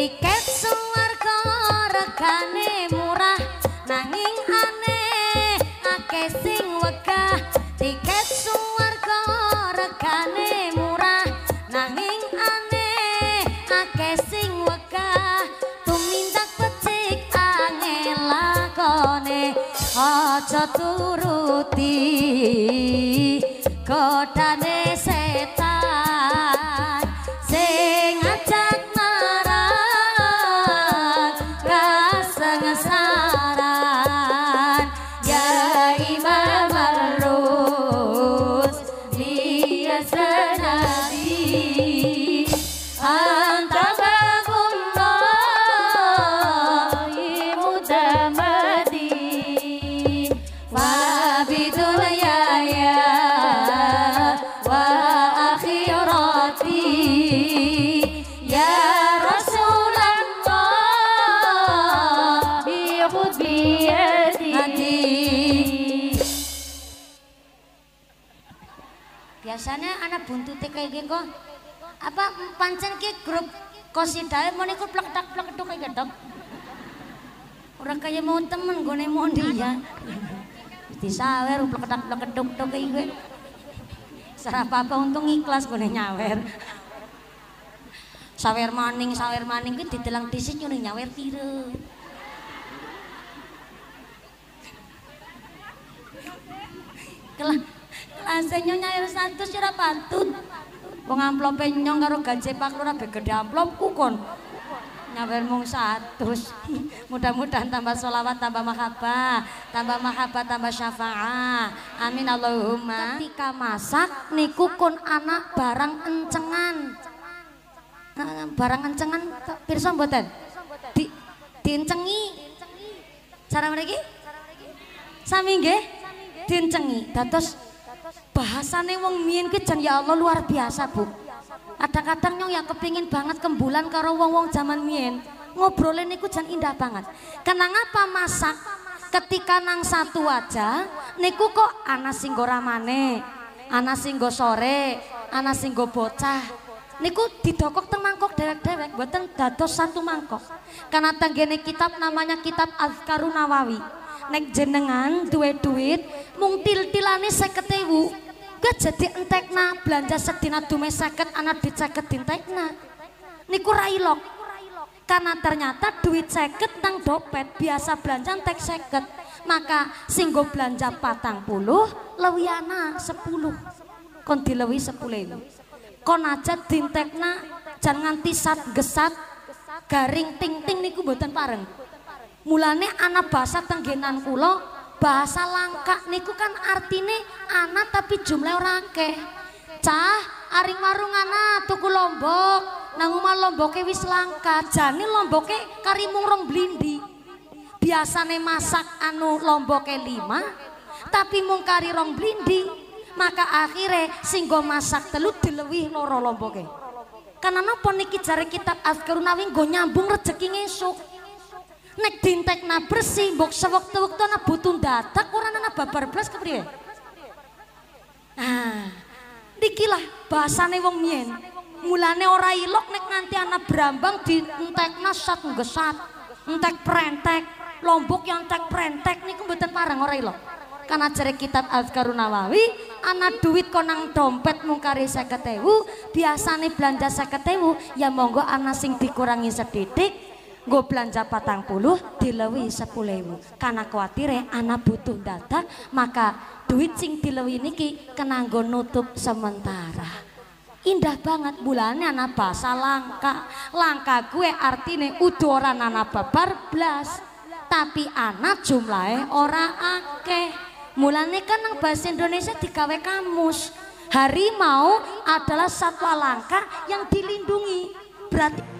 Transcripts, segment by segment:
tiket suarga regane murah nanging aneh ake sing wegah tiket suarga regane murah nanging aneh ake sing wegah tumindak pecik angin lakone aja pancen ki grup kosidae tak plek tuh kayak gitu. Orang kayak mau temen gue dia mondi ya. Disawer plektak plektuk tuh kayak gue. Gitu. Sarap apa untung ikhlas nih nyawer. Sawer maning, sawer maning gue didelang disit nyuruh nyawer piro. Kelas kelasnya nyawer satu sih patut. Wong amplope nyong karo ganjil Pak Lurah begede amplop kukon. Nyawer mung 100. Mudah-mudahan tambah selawat, tambah mahabbah, tambah mahabbah, tambah syafaat. Amin Allahumma. Ketika masak niku kun anak barang encengan. Barang encengan pirsa mboten? Di diencengi. Cara mriki? Sami nggih? Diencengi. Dados nih wong mien kejeng ya Allah luar biasa, Bu. Kadang-kadang nyong yang kepingin banget kembulan karo wong-wong zaman mien. Ngobrolin niku jan indah banget. Kenapa masak ketika nang satu aja niku kok anak Singgora mane, ramane, anak singgo sore, anak singgo bocah. niku didokok teng mangkok dewek-dewek buatan dados satu mangkok karena tenggene kitab namanya kitab Al Nawawi nek jenengan duwe duit mung til-tilane 50000 Gak jadi entekna belanja sedina dume seket anak duit seket dintekna. Niku railok. Karena ternyata duit sakit nang dompet biasa belanja entek seket. Maka singgo belanja patang puluh, lewiana sepuluh. Kon dilewi sepuluh. Kon aja dintekna jangan nganti sat gesat garing ting ting niku buatan pareng. Mulane anak basa tenggenan kula bahasa langka niku kan artine anak tapi jumlah orang akeh. Cah, aring warung anak tuku lombok. Nang omah lomboke wis langka, jane lomboke karimung rong blindi. Biasane masak anu lomboke lima, tapi mung kari rong blindi. Maka akhirnya singgo masak telu dilewih loro lomboke. Karena nopo niki jari kitab Azkarun Nawi nggo nyambung rezeki ngesuk. Nek dintek na bersih, mbok sewaktu waktu na butuh datak, orang na babar blas kepriye? Nah, dikilah bahasane wong mien. Mulane ora ilok nek nganti ana brambang na sat ngesat, entek prentek, lombok yang entek prentek niku mboten parang ora ilok. Karena kan cerita kitab Azkarun Nawawi, anak duit konang dompet mung kari biasa biasane belanja ketemu, ya monggo anak sing dikurangi sedidik, Gue belanja patang puluh dilewi sepuluh karena khawatir anak butuh data, maka duit sing dilewi niki kenanggo nutup sementara indah banget bulannya anak bahasa langka langka gue artinya udoran anak babar belas, tapi anak jumlahnya ora akeh mulane kan yang bahasa Indonesia digawe kamus harimau adalah satwa langka yang dilindungi berarti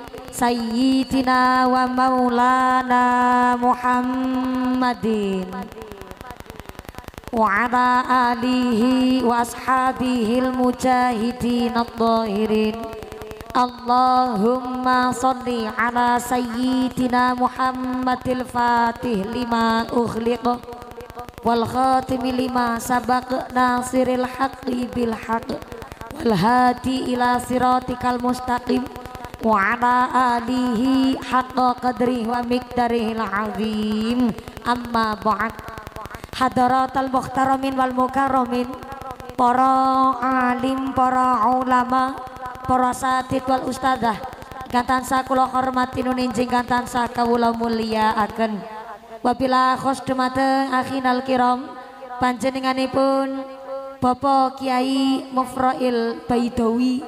Sayyidina wa maulana Muhammadin Wa'ala alihi wa ashabihi al-mujahidin al-dahirin Allahumma salli ala sayyidina Muhammadil fatih lima ukhliq Wal khatimi lima sabak nasiril haqi bil haq Wal hati ila siratikal mustaqim وعلى آله حق قدره ومقدره العظيم أما بعد حضرات المحترمين والمكرمين para alim, para ulama, para wal ustadzah kang tansah hormati nuninjing kang tansah kawula mulyakaken wabila khosdumateng akhinal kiram panjenenganipun Bapak Kiai Mufrail Baidawi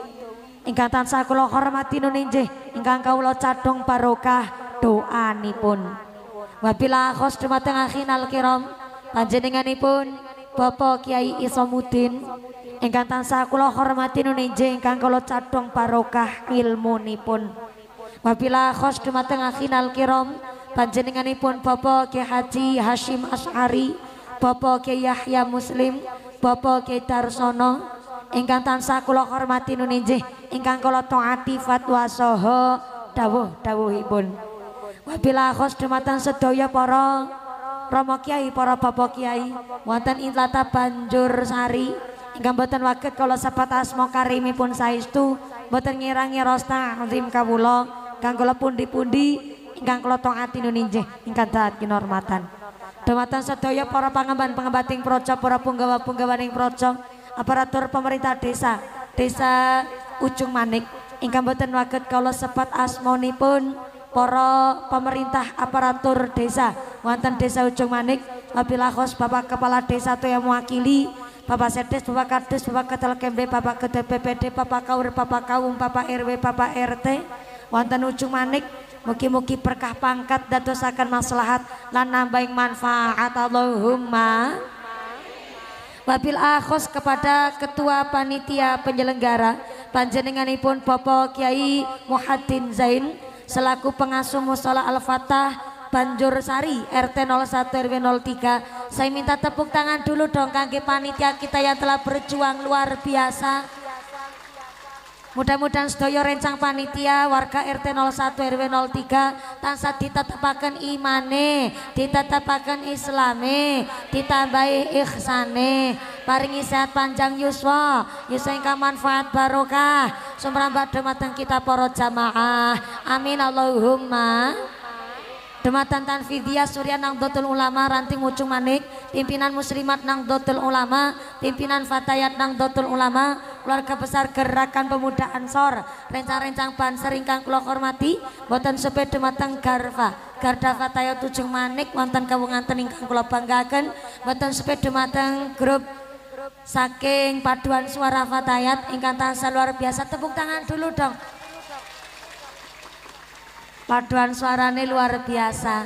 ingkang tansah kula hormati nuninjih ingkang kawula cadhong barokah doanipun kos khos dumateng akhinal kiram panjenenganipun Bapak Kiai Isomutin. ingkang tansah kula hormati nuninjih ingkang kula cadhong barokah ilmunipun kos khos dumateng akhinal kiram panjenenganipun Bapak Kiai Haji Hashim Asy'ari Bapak Kiai Yahya Muslim Bapak Kiai Tarsono ingkang tansah kula hormati nuninjih ingkang kula taati fatwa saha dawuh-dawuhipun wabila khos dumateng sedaya para setoya Kiai para Bapak Kiai wonten ing tlatah Banjur Sari ingkang boten waget kula sepat asma karimipun saestu boten ngirangi rosta ta'zim kawula kang kula pundi-pundi ingkang kula taati nuninjih ingkang taat kinormatan Dumateng sedaya para pangemban pangembating praja para punggawa-punggawaning praja aparatur pemerintah desa desa Ujung Manik ingkang boten waget kalau sepat pun poro pemerintah aparatur desa wonten desa Ujung Manik wabilah kos Bapak Kepala Desa tuh yang mewakili Bapak Sedes, Bapak Kades, Bapak Ketel Kembe, Bapak Ketua BPD, Bapak Kaur, Bapak Kaum, Bapak RW, Bapak RT, wonten ujung manik, muki muki berkah pangkat dosakan maslahat lan nambahin manfaat Allahumma Wabil akhos kepada Ketua Panitia Penyelenggara Panjenenganipun Bapak Kiai Muhaddin Zain selaku pengasuh musola Al-Fatah Banjur Sari RT 01 RW 03. Saya minta tepuk tangan dulu dong kangge panitia kita yang telah berjuang luar biasa. Mudah-mudahan sedaya rencang panitia warga RT 01 RW 03 tansah ditetepaken imane, ditetepaken islame, ditambahi ihsane, paringi sehat panjang yuswa, yuswa ingkang manfaat barokah, sumrambat dumateng kita para jamaah. Amin Allahumma. Dematan Tanfidiyah Surya Dotul Ulama Ranting Ucung Manik Pimpinan Muslimat nang Dotul Ulama Pimpinan Fatayat nang Dotul Ulama Keluarga Besar Gerakan Pemuda Ansor Rencang-rencang Banser ingkang kula hormati Boten sepe Dematan Garva Garda Fatayat Ucung Manik Wonten kawunganten ingkang kula banggakan, Boten sepe Dematan Grup Saking paduan suara Fatayat ingkang tansal luar biasa tepuk tangan dulu dong paduan suarane luar biasa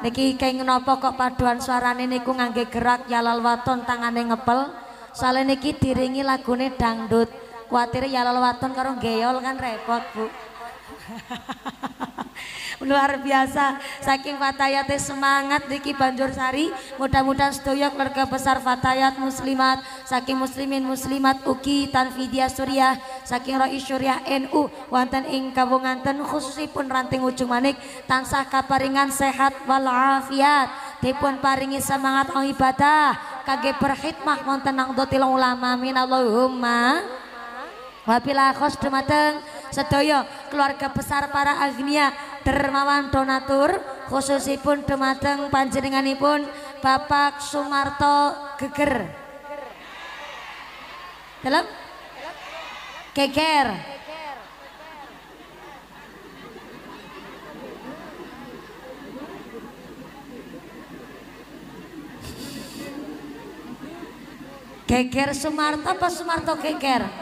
niki kayak ngenopo kok paduan suarane niku ngangge gerak yalal waton tangane ngepel soalnya niki diringi lagune dangdut kuatir yalal waton karo geyol kan repot bu luar biasa saking Fatayat semangat Banjur Sari mudah-mudahan sedaya keluarga besar Fatayat muslimat saking muslimin muslimat Uki Tanfidia Surya saking Roi Surya NU wonten ing kawunganten khususipun ranting ujung manik tansah kaparingan sehat walafiat dipun paringi semangat ang ibadah kage berkhidmah wonten nang ulama min Allahumma wabilah khos dumateng sedaya keluarga besar para agnia dermawan donatur khususipun demateng panjenenganipun Bapak Sumarto Geger dalam Geger Geger Sumarto apa Sumarto Geger?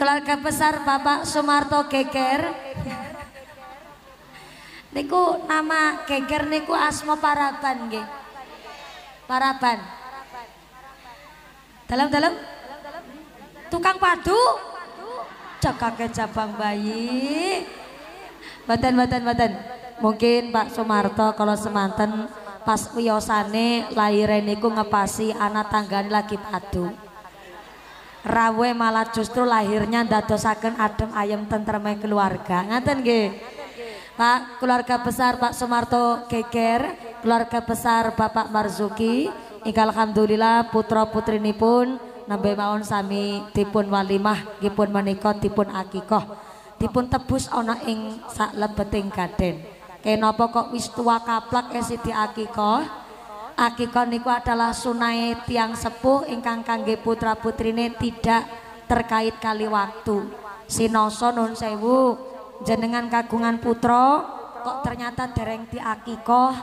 keluarga besar Bapak Sumarto Geger. Niku nama Geger niku asmo Paraban nggih. Paraban. Dalam-dalam tukang padu cekake cabang bayi. Badan badan badan. Mungkin Pak Sumarto kalau semanten pas wiyosane lahire niku ngepasi anak tanggan lagi padu. Rawe malah justru lahirnya saken adem ayem tentreme keluarga. Ngaten ge Pak keluarga besar Pak Sumarto keker keluarga besar Bapak Marzuki, ingkang alhamdulillah putra putrinipun nambe maun sami tipun walimah dipun menika tipun akikoh tipun tebus ono ing sak lebeting gaden kenapa kok wis tua kaplak esiti akikoh Akikon niku adalah sunai tiang sepuh ingkang kangge putra putrine tidak terkait kali waktu sinoso nun sewu jenengan kagungan putro, kok ternyata dereng akikoh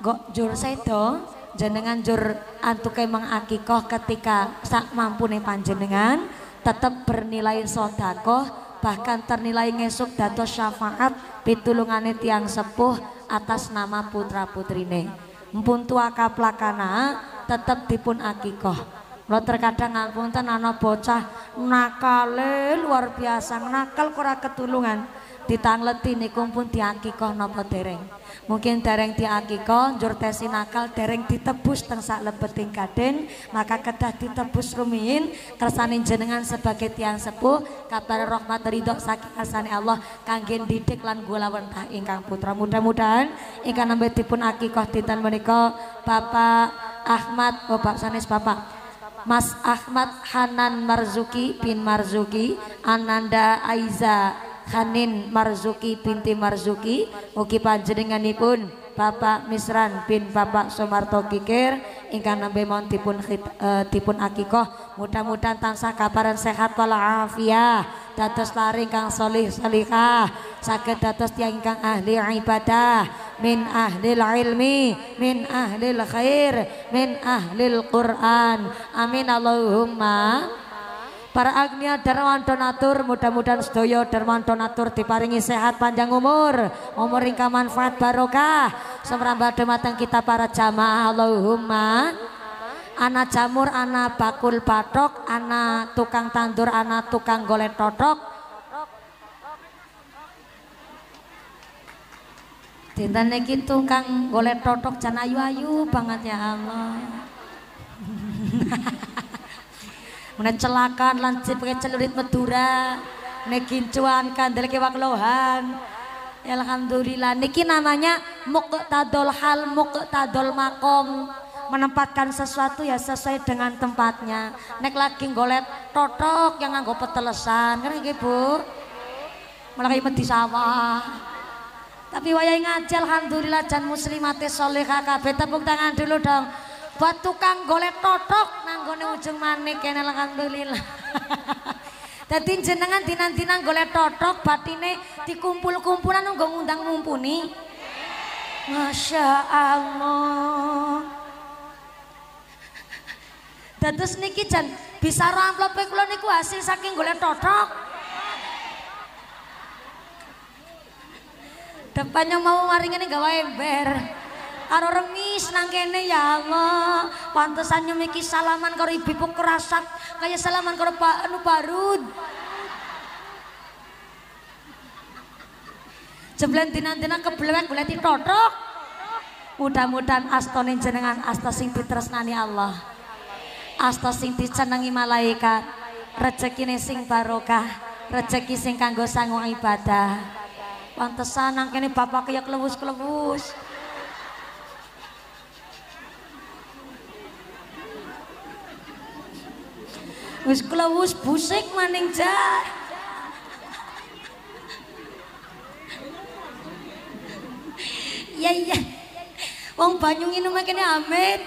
kok jur sedo jenengan jur antuke mengakikoh ketika sak mampune panjenengan tetap bernilai sodakoh bahkan ternilai ngesuk dato syafaat pitulungane tiang sepuh atas nama putra putrine mpuntua kaplakana tetep dipun akikoh lo terkadang ngapunten ana bocah nakale luar biasa nakal kura ketulungan ditangleti niku pun diakikoh nopo dereng. Mungkin dereng diakikoh jor tesi nakal dereng ditebus teng sak lebeting kaden, maka kedah ditebus rumiin kersanin jenengan sebagai tiang sepuh kabar rahmat ridho sakit kersani Allah kangen didik lan gula wentah ingkang putra. Mudah-mudahan ingkang nembe dipun akikoh titan meniko Bapak Ahmad, Bapak oh, sanes Bapak Mas Ahmad Hanan Marzuki bin Marzuki Ananda Aiza Hanin Marzuki binti Marzuki Mugi panjenenganipun Bapak Misran bin Bapak Sumarto Kikir ingkang nambe mohon dipun uh, dipun akikoh mudah-mudahan tansah kabaran sehat walafiat dados lari kang solih solihah saged dados tiyang ingkang ahli ibadah min ahli ilmi min ahli khair min ahli Quran amin Allahumma Para agnia Darwan donatur mudah-mudahan sedoyo Darwan donatur diparingi sehat panjang umur, umur ingkang manfaat barokah. Semerambah dumateng kita para jamaah Allahumma anak jamur, anak bakul patok, anak tukang tandur, anak tukang golek totok. Dinten niki tukang golek totok jan ayu banget ya Allah. Mene celakan lancip ke celurit Madura. Mene gincuan kandel ke waklohan ya, Alhamdulillah niki namanya muqtadol hal muqtadol makom menempatkan sesuatu ya sesuai dengan tempatnya nek lagi golet totok yang nganggo petelesan kan ini Bu Melaki di sawah tapi wayai ngaji alhamdulillah dan muslimate sholihah kabeh tepuk tangan dulu dong buat tukang golek totok nanggone ujung manik kene alhamdulillah dadi jenengan dinan golek totok batine dikumpul-kumpulan nggo ngundang mumpuni Masya Allah Dados niki jan bisa amplope kula niku hasil saking golek totok. Depannya mau maringane gawe ember karo remis nang kene ya Allah. Pantesan nyemiki salaman karo ibu kerasak kaya salaman karo Pak Anu Barud. Jemblen dinantina keblewek boleh ditotok Mudah-mudahan astone jenengan asta sing ditresnani Allah. Asta sing dicenengi malaikat. Rezekine sing barokah, rezeki sing kanggo sangu ibadah. Pantesan nang kene bapak kaya klewus-klewus. Wis kula busik maning jar. Ya iya. Wong banyu nginum kene amit.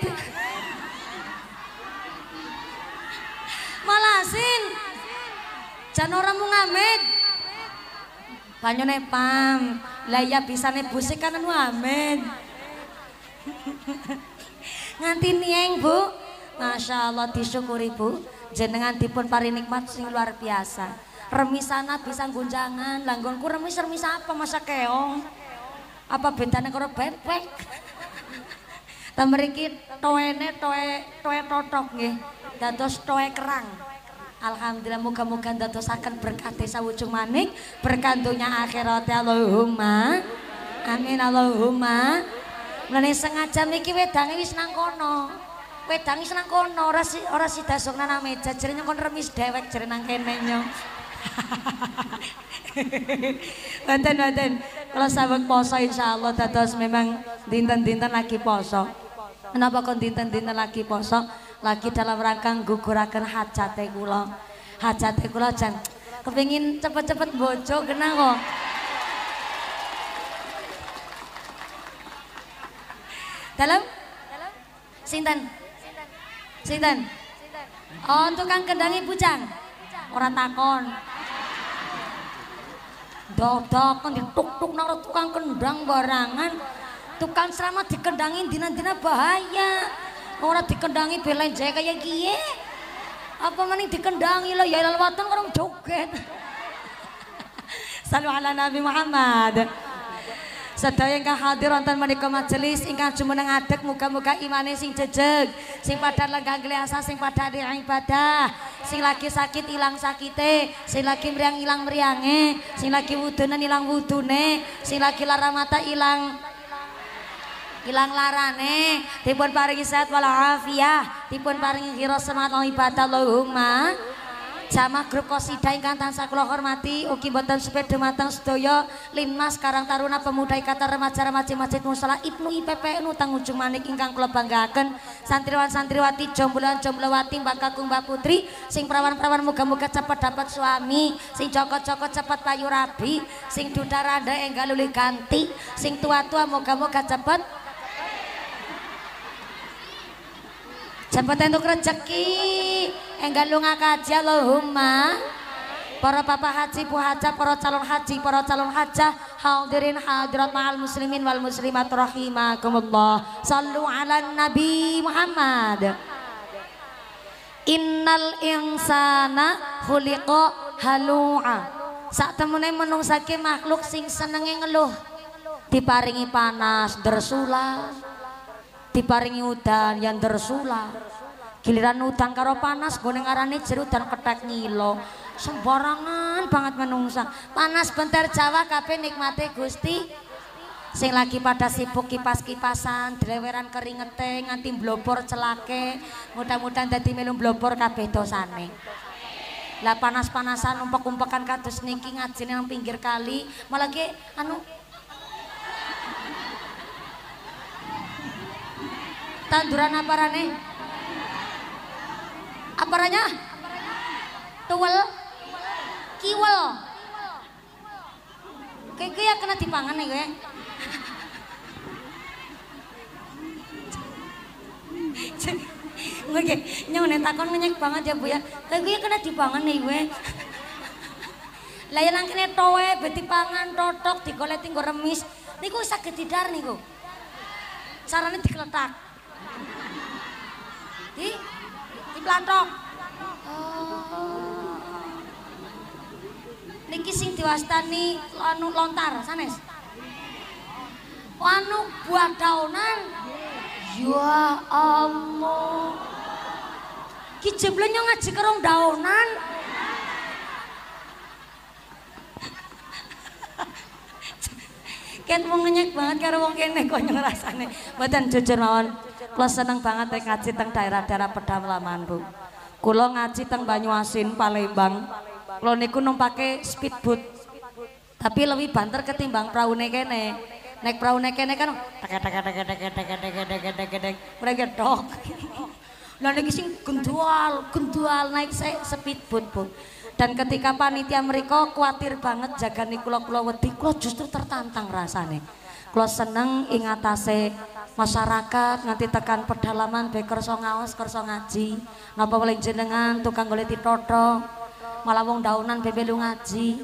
Malah asin. Jan ora mung amit. Banyune pam. Lah iya bisane busik kan anu amit. Nganti nieng, Bu. Masya Allah disyukuri, Bu. jenengan dipun pari nikmat sing luar biasa remi remisana bisa guncangan langgonku remis remis apa masa keong apa bentane karo bebek ta mriki toene toe toe totok nggih dados toe kerang alhamdulillah muga-muga dadosaken berkah desa wujung manik berkah dunya Allahumma amin Allahumma mlane sengaja niki wedange wis nang kono kowe senang nang kono ora si ora si dasuk nang meja jerene kon remis dewek jerene nang kene nyong Banten banten kalau sawet poso insyaallah dados memang dinten-dinten lagi poso kenapa kon dinten-dinten lagi poso lagi dalam rangka guguraken hajate kula hajate kula jan kepingin cepet-cepet bojo kena kok dalam Sinten? Sinten? Oh, tukang kendangi pucang, Ora takon. Dadakan dituk-tuk naro tukang kendang barangan. Tukang selama dikendangi dina-dina bahaya. Ora dikendangi jaga kaya kie, Apa maning dikendangi lah ya lewatan orang joget. Salam ala Nabi Muhammad. sedaya ingkang hadir wonten menika majelis ingkang jumeneng adek muga-muga imane sing jejeg sing padha langgang kliyasa sing padha ibadah sing lagi sakit ilang sakite sing lagi mriang ilang mriange sing lagi wudune ilang wudune sing lagi lara mata ilang ilang larane dipun paringi sehat afiah, dipun paringi kira semangat ibadah Allahumma jama grup kosida ingkang tansah kula hormati ugi mboten sepeda matang sedaya linmas karang taruna pemuda ikatan remaja remaja masjid musala ibnu IPPN utang tang ujung manik ingkang kula banggaken santriwan santriwati jomblowan jomblowati mbak kakung mbak putri sing perawan perawan muga muga cepet dapat suami sing joko joko cepet payu rabi sing duda randa enggal uli ganti sing tua tua muga muga cepet cepet entuk rejeki Enggan lunga kaji Allahumma Para papa haji, bu haja, para calon haji, para calon haja Hadirin hadirat ma'al muslimin wal muslimat rahimakumullah Sallu ala nabi Muhammad Innal insana huliqo halu'a temennya menung saki makhluk sing senengnya ngeluh Diparingi panas, dersulah diparingi udan yang tersulah giliran utang karo panas gue ngarani jerudan dan ngilo sembarangan banget menungsa panas bentar jawa kabeh nikmate gusti sing lagi pada sibuk kipas-kipasan dreweran keringete nganti blopor celake mudah-mudahan dadi melu blopor kabeh dosane lah panas-panasan umpek-umpekan kados niki ngaji nang pinggir kali malah ki anu tanduran apa rane? Aparanya? Tuwel. Kiwel. Kayak ya kena dipangan nih ya gue. Gue nyong nyonet takon ngenyek banget ya bu ya. Kayak ya kena dipangan nih ya gue. Layan yang kene towe beti pangan totok digoleti tinggal remis. Niku saged nih gue. Sarannya dikletak. Di lantok oh. Niki sing diwastani anu lontar sanes. Anu buah daunan. Ya Allah. Ki jeblenyo ngaji kerong daunan. Ket mau ngenyek banget karo wong kene kok rasane. Mboten jujur mawon. Kula seneng banget nek ngaji teng daerah-daerah pedalaman, Bu. Kulo ngaji teng Banyuasin, Palembang. Kula niku numpake speedboat. Tapi lebih banter ketimbang perahu kene. Naik perahu kene kan tek tek tek tek tek tek tek tek tek mereka dog. Lah niki sing gendual, gendual naik se speedboat, Bu. dan ketika panitia mereka khawatir banget jaga kula kulo wedi kula justru tertantang rasane kula seneng ingatase masyarakat nganti tekan pedalaman beker kerso ngaos kerso ngaji ngapa paling jenengan tukang golek titoto malah wong daunan lu ngaji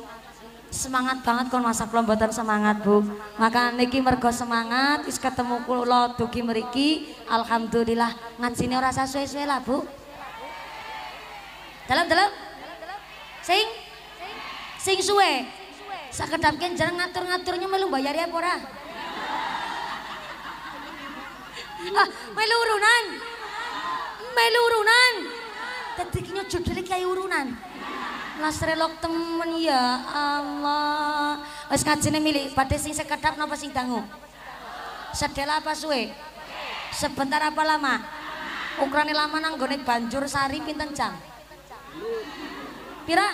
semangat banget kon masak kula semangat Bu maka niki mergo semangat is ketemu kulo dugi meriki alhamdulillah ngan ini rasa suwe suwe lah Bu dalam dalam sing sing suwe sakedap jeneng ngatur-ngaturnya melu bayar ya pora Ah, ¿Me lo urunan? ¿Me lo urunan? ¿Te tiquiño chuchule que hay urunan? Las relok temen ya Allah. Mas kacine milih, pate sing sekedap napa sing dangu? Sedela apa suwe? Sebentar apa lama? Ukurane lama nang gone banjur sari pinten jam? Pira?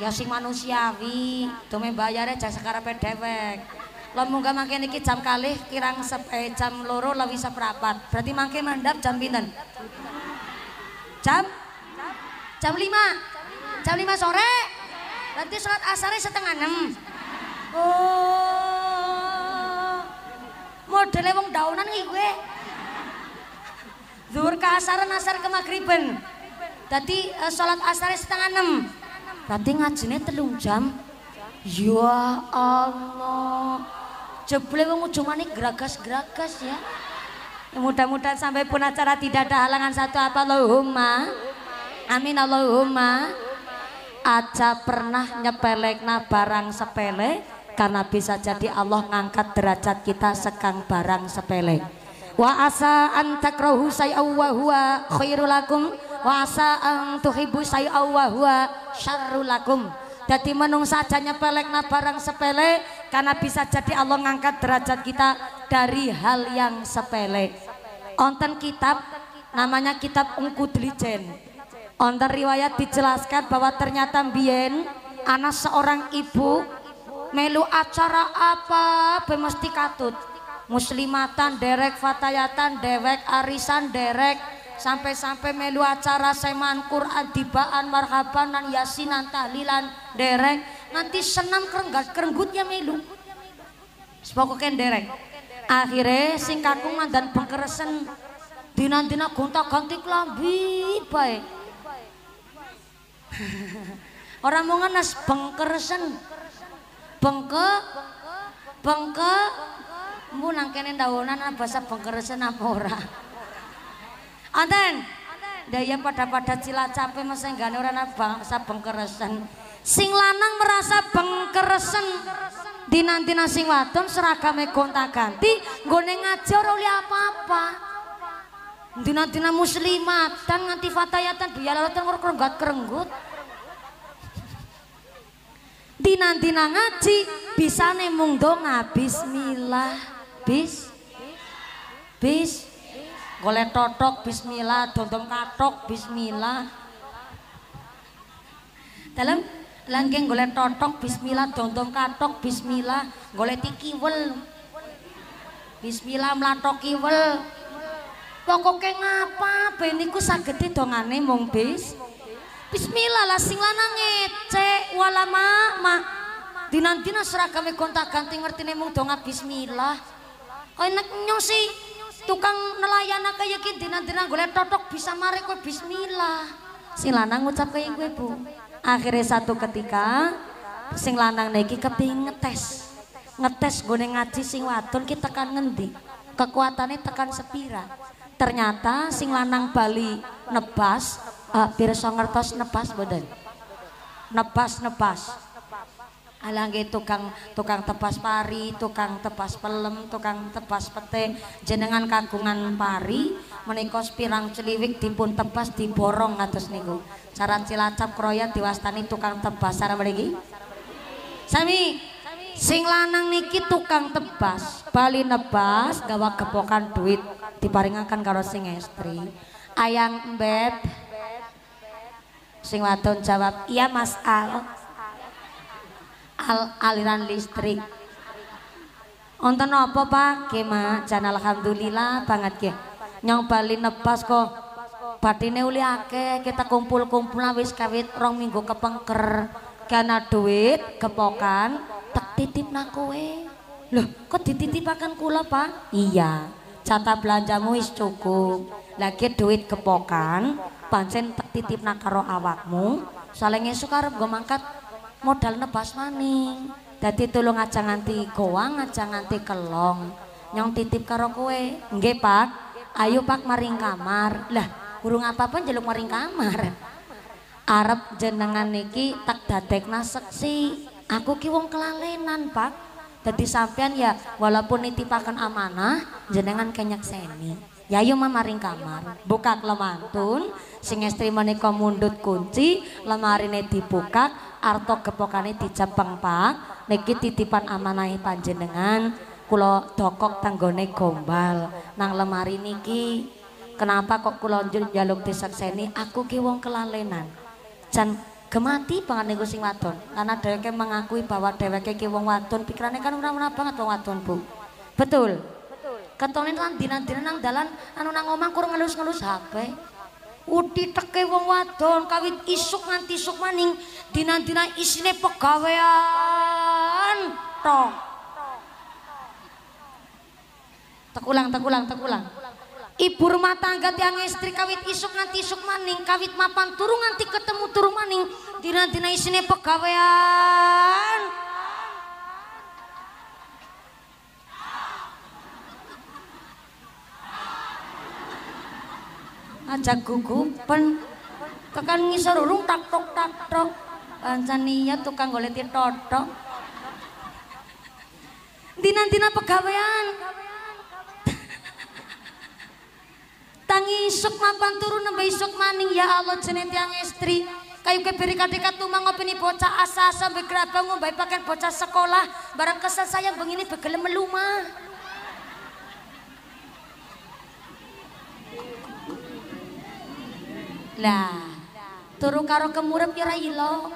Ya sing manusiawi, do mbayare jasa karepe dhewek. lo munggah mangke niki jam kalih kirang sepe eh, jam loro lewi seprapan berarti mangke mandap jam pinten jam jam 5? jam 5 sore berarti sholat asare setengah 6 oh modelnya wong daunan nih gue Zuhur ke asar, nasar ke maghriban. Tadi uh, eh, sholat asar setengah 6 Berarti ngajinnya telung jam. Ya Allah. Jeble wong nih gragas-gragas ya. ya. Mudah-mudahan sampai pun acara tidak ada halangan satu apa Allahumma. Amin Allahumma. Aja pernah nyepelekna barang sepele karena bisa jadi Allah ngangkat derajat kita sekang barang sepele. Wa asa an takrahu say'aw wa huwa khairul lakum wa asa antuhibu tuhibbu say'aw wa huwa syarrul lakum. menungsa aja nyepelekna barang sepele karena bisa jadi Allah ngangkat derajat kita dari hal yang sepele onten kitab namanya kitab ungkudlijen onten riwayat dijelaskan bahwa ternyata mbien anak seorang ibu melu acara apa bemesti katut muslimatan derek fatayatan dewek arisan derek sampai-sampai melu acara seman Quran tibaan marhabanan yasinan tahlilan derek nanti senam kerenggat kerenggutnya melu sepokoknya ken dereng akhirnya sing kakungan dan pengkeresen dinantina gonta ganti kelambi baik orang mau ngenes pengkeresen bengke bengke mu nang daunan nah, bahasa bengkeresen apa ora Anten. Daya pada-pada cilacap mesen enggak ora bangsa bengkeresen. Sing lanang merasa bengkeresen. Dinantina nasi wadon seragame gonta-ganti, nggone ngaji ora oleh apa-apa. nanti muslimat muslimatan nganti fatayatan biyalalatan kerenggut kerenggut. Dinantina ngaji bisane mung dong bismillah bis bis, bis. golek totok bismillah dondom katok bismillah dalam langgeng golek totok bismillah dondom katok bismillah golek tikiwel bismillah melatok kiwel pokoknya ngapa beniku sageti dongane mong bis bismillah lah sing lanang ngece wala ma dinantina dinan dina seragamnya ganti ngerti nih mong donga bismillah kau enak nyong tukang nelayan yakin, iki nanti gue golek totok bisa marek gue bismillah sing lanang ngucap ke Bu akhirnya satu ketika sing lanang neki kepingin ngetes ngetes gue ngaji sing watun kita kan ngendi kekuatannya tekan sepira ternyata sing lanang Bali nebas uh, pirsa ngertos nebas boden nebas nebas Alangge tukang tukang tepas pari, tukang tepas pelem, tukang tepas pete, jenengan kagungan pari menikos pirang celiwik dipun tepas diborong atas niku. Saran Cilacap kroya diwastani tukang tebas saran mriki. Sami sing lanang niki tukang tebas, bali nebas gawa gepokan duit diparingakan karo sing estri. Ayang beb, sing waton jawab, "Iya Mas Al." al aliran listrik. Onten apa Pak? Nggih, Mak. Jan alhamdulillah banget ke. Nyong Bali nepas kok batine uli akeh, kita kumpul-kumpulan wis kawit rong minggu kepengker. karena duit gepokan tak titip nang kowe. Loh, kok dititipaken kula, Pak? Iya. Jatah belanjamu wis cukup. Lagi duit gepokan, pancen tak titip nang karo awakmu. Saling esuk arep go mangkat modal nebas maning jadi tolong aja nganti goang aja nganti kelong nyong titip karo kowe nggih pak ayo pak maring kamar lah burung apapun pun jeluk maring kamar Arab jenengan niki tak nasek seksi aku ki wong kelalenan pak jadi sampean ya walaupun nitipaken amanah jenengan kenyakseni Yayu maring kamar, buka lemantun, sing estri komundut mundut kunci, lemarine dibuka, Arto gepokane dicepeng Pak. Niki titipan amanahi panjenengan kula dokok tanggone Gombal nang lemari niki. Kenapa kok kula njaluk disakseni, Aku ki wong kelalenan. Jan gemati banget niku sing wadon. Karena dheweke mengakui bahwa dheweke ki wong wadon, pikirane kan ora ora banget wong wadon, Bu. Betul. Betul. lan dinan-dinan nang dalan anu nang omah kurang ngelus-ngelus HP. Uthi teke wong wadon kawit isuk nganti isuk maning dinantina isine pegawean tok. Tekulang tekulang tekulang. Ibu rumah tangga tiang istri kawit isuk nganti isuk maning kawit mapan turu nganti ketemu turu maning dinantina isine pegawean aja gugupen tekan ngisor urung tak tok tak tok pancen iya tukang golek totok dina dina pegawean tangi isuk mapan turun nembe isuk maning ya Allah jene tiang istri kayu keberi kadeka tumang opini bocah asa-asa begerabang ngombai pakai bocah sekolah barang kesel saya begini begele melumah Lah, turu karo kemurep ya ora ilo.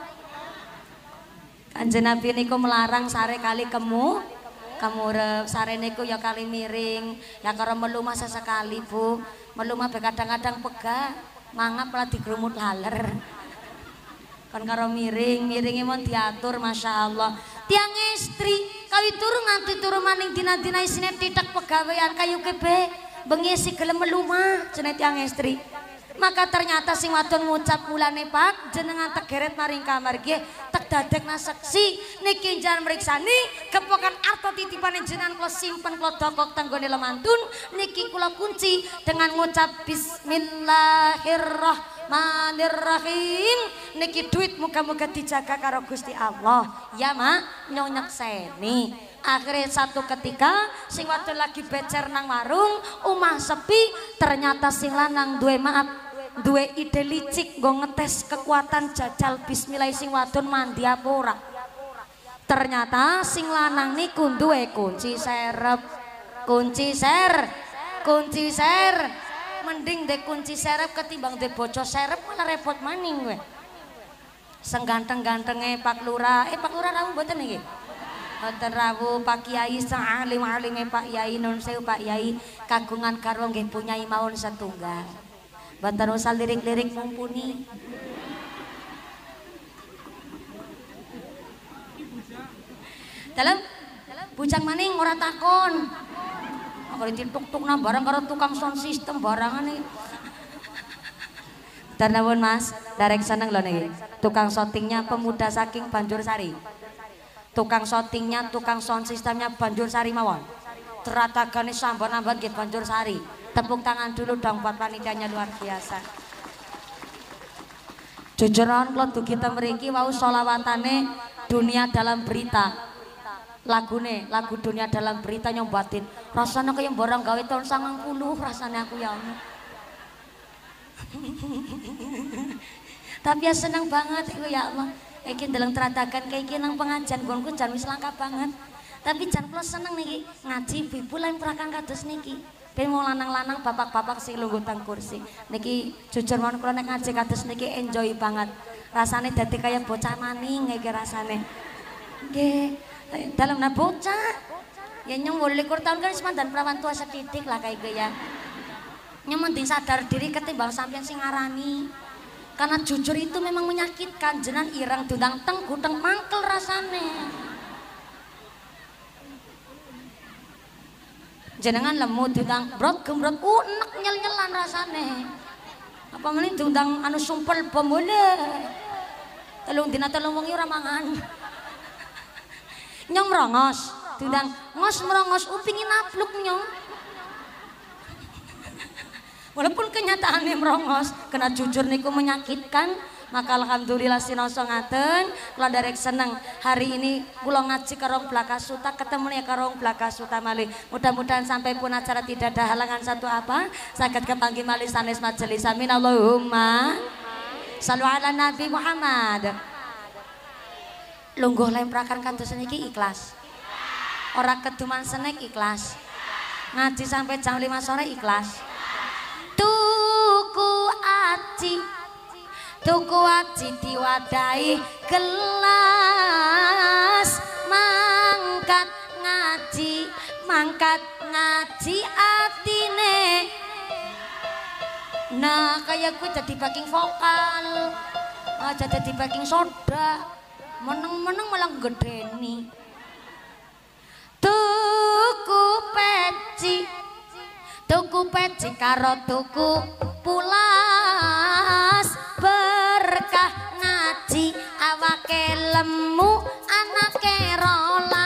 Kanjeng niku melarang sare kali kemu kemurep, sare niku ya kali miring. Ya karo melu masa sekali, Bu. Melu mah kadang-kadang pega, mangap lah digrumut laler. Kan karo miring, miringnya mau diatur, Masya Allah. Tiang istri, kau turu nganti turu maning dina-dina isinya tidak pegawaian kayu kebe. Bengi si gelem meluma, cene tiang istri. Maka ternyata sing wadon ngucap mulane Pak jenengan tegeret maring kamar nggih tek na seksi niki meriksa ni kepokan arto titipan jenengan kula simpen kula dokok tanggone lemantun niki kula kunci dengan ngucap bismillahirrahmanirrahim niki duit muka muka dijaga karo Gusti Allah ya Mak seni, akhirnya satu ketika sing wadon lagi becer nang warung umah sepi ternyata sing lanang duwe maaf Dua ide licik nggo ngetes kekuatan jajal bismillah sing wadon mandi apa Ternyata sing lanang niku duwe kunci serep. Kunci ser, kunci ser. Mending de kunci serep ketimbang de boco serep malah repot maning gue. Seng ganteng gantengnya Pak Lura, Eh Pak Lura rawu buatan iki? Wonten Rabu, Pak Kiai sang alim-alime Pak Kiai, non sewu Pak Kiai, kagungan karo punya imawan satu setunggal. Bantan usah lirik-lirik mumpuni. Dalam bujang maning ora takon. Kalau tuk-tuk nang barang karena tukang sound system barangan nih. Darnawun Mas, darek seneng lho nih. Tukang syutingnya pemuda saking Banjur Sari. Tukang syutingnya, tukang sound sistemnya Sari mawon. Teratagane sambar-sambar Banjur Sari. Tepuk tangan dulu dong buat panitianya luar biasa. Jujuran kalau tuh kita meriki wau solawatane dunia dalam berita. Lagu nih, lagu dunia dalam berita yang buatin. Rasanya kayak yang borang gawe tahun sangang puluh rasanya aku ya Tapi ya senang banget aku ya Allah. Ikin dalam teratakan kayak ikin pengajian. Gue jangan wis langka banget. Tapi jangan kalau senang nih ngaji. Bibu lain prakang kados niki. Ben mau lanang-lanang bapak-bapak sih lu teng kursi. Niki jujur mawon kula nek ngaji kados niki enjoy banget. Rasane jadi kayak bocah maning kayak rasane. Oke, dalam na bocah. Ya nyong 18 tahun kan dan perawan tua setitik lah kayak gitu ya. Nyong mending sadar diri ketimbang sampean sing ngarani. Karena jujur itu memang menyakitkan, jenan ireng dundang teng mangkel rasane. jenengan lemu diundang brod gembrok ku uh, enek nyel nyelan rasane apa meneh diundang anu sumpel pemune telung dina telung wengi ora mangan nyong merongos diundang ngos merongos upingi uh, nafluk nyong walaupun kenyataannya merongos kena jujur niku menyakitkan maka alhamdulillah sinoso ngaten kula derek seneng hari ini kula ngaji karong belaka suta ketemu ya karong belaka suta malih mudah-mudahan sampai pun acara tidak ada halangan satu apa sakit kepanggi Mali Sanis majelis amin Allahumma salu ala nabi Muhammad lungguh lemprakan kantos niki ikhlas orang keduman senek ikhlas ngaji sampai jam lima sore ikhlas tuku aci tuku aji diwadai kelas mangkat ngaji mangkat ngaji atine nah kayak gue jadi backing vokal aja ah, jadi backing soda meneng-meneng malah gede nih tuku peci tuku peci karo tuku pulas berkah ngaji awake lemu anake rola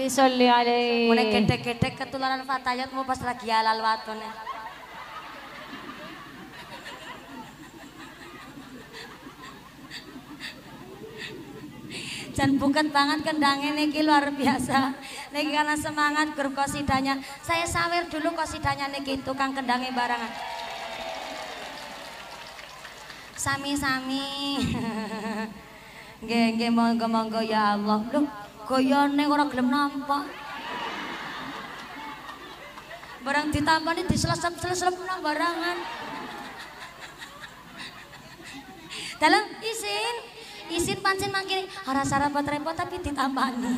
Nabi sholli alaihi. Mulai gede-gede ketularan mau pas lagi halal watone. Dan buket banget ini niki luar biasa. Niki karena semangat grup kosidanya. Saya sawir dulu kosidanya niki tukang kendangnya barangan. Sami-sami. geng-geng geng monggo-monggo ya Allah. Loh, gayane orang gelem nampak Barang ditampani diselesem-selesem nang barangan. Dalam izin pancing pancen mangkene ora sarapat repot tapi ditampani.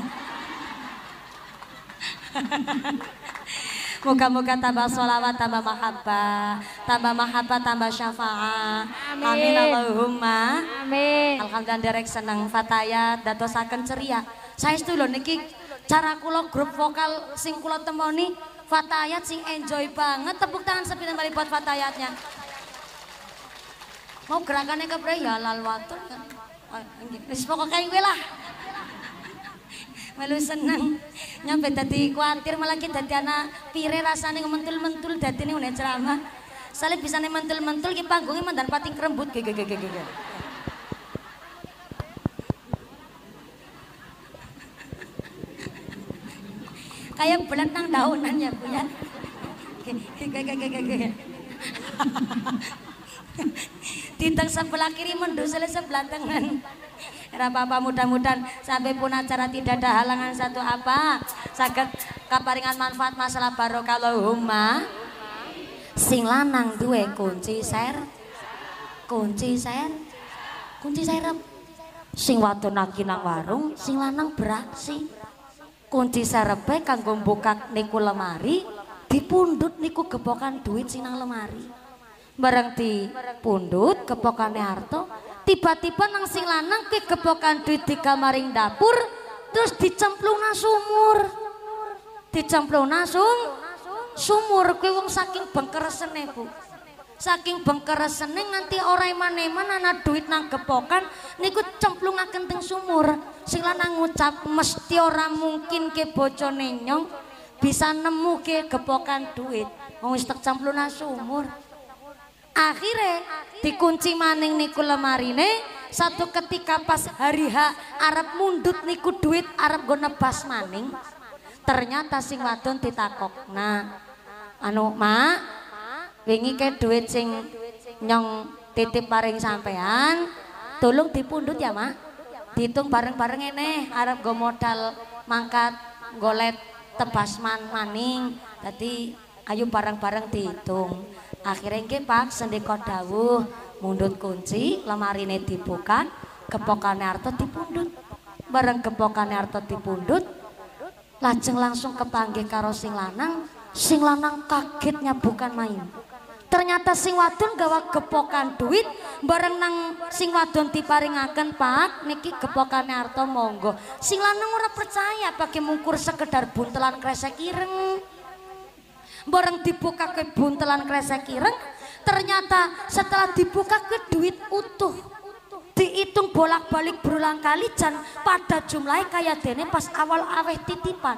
Moga-moga tambah solawat tambah mahabbah, tambah mahabbah, tambah syafaat Amin. Amin Allahumma. Amin. Alhamdulillah direk seneng fatayat, datosaken ceria. saya itu loh niki cara kulo grup vokal sing kulo temoni Fatayat sing enjoy banget tepuk tangan sepintan kali buat Fatayatnya mau gerakannya ke pria ya lal waktu terus oh, pokoknya gue lah melu seneng nyampe tadi khawatir malah kita tadi anak pire rasanya mentul-mentul dati ini udah ceramah soalnya bisa nih mentul-mentul ke panggungnya mandan pating kerembut gege gege gege kayak belentang daunan ya Bu ya. Tintang sebelah kiri mendusul sebelah tangan. Ya apa mudah-mudahan sampai pun acara tidak ada halangan satu apa. Sakit kaparingan manfaat masalah baru huma. Sing lanang duwe kunci ser. Kunci ser. Kunci serep. Sing wadon nang warung, sing lanang beraksi. kunci sarepe kanggo buka niku lemari dipundut niku gepokan duit sinang lemari bareng dipundut gepokane harto tiba-tiba nang sing lanang ke gepokan duit di kamaring dapur terus dicemplung na sumur dicemplung na sum, sumur kue wong saking bengker bu saking bengkeresene nganti ora eman mana ana duit nang gepokan niku cemplungaken teng sumur sila nang ngucap mesti ora mungkin ke bojone nyong bisa nemu ke gepokan duit wong wis nang sumur akhirnya dikunci maning niku lemarine satu ketika pas hari ha arep mundut niku duit arep gue nebas maning ternyata sing wadon nah anu mak wingi ke duit sing nyong titip paring sampean tolong dipundut ya mak ditung bareng-bareng ini arep go modal mangkat golet tebas man maning tadi ayo bareng-bareng dihitung akhirnya ke pak sendiko dawuh mundut kunci lemari ini dibuka gepokannya arto dipundut bareng gepokannya arto dipundut lajeng langsung ke karo sing lanang sing lanang kagetnya bukan main ternyata sing wadon gawa gepokan duit bareng nang sing wadon diparingaken Pak niki gepokane arto monggo sing lanang ora percaya bagi mungkur sekedar buntelan kresek ireng bareng dibuka ke buntelan kresek ireng ternyata setelah dibuka ke duit utuh dihitung bolak-balik berulang kali dan pada jumlahnya kayak dene pas awal aweh titipan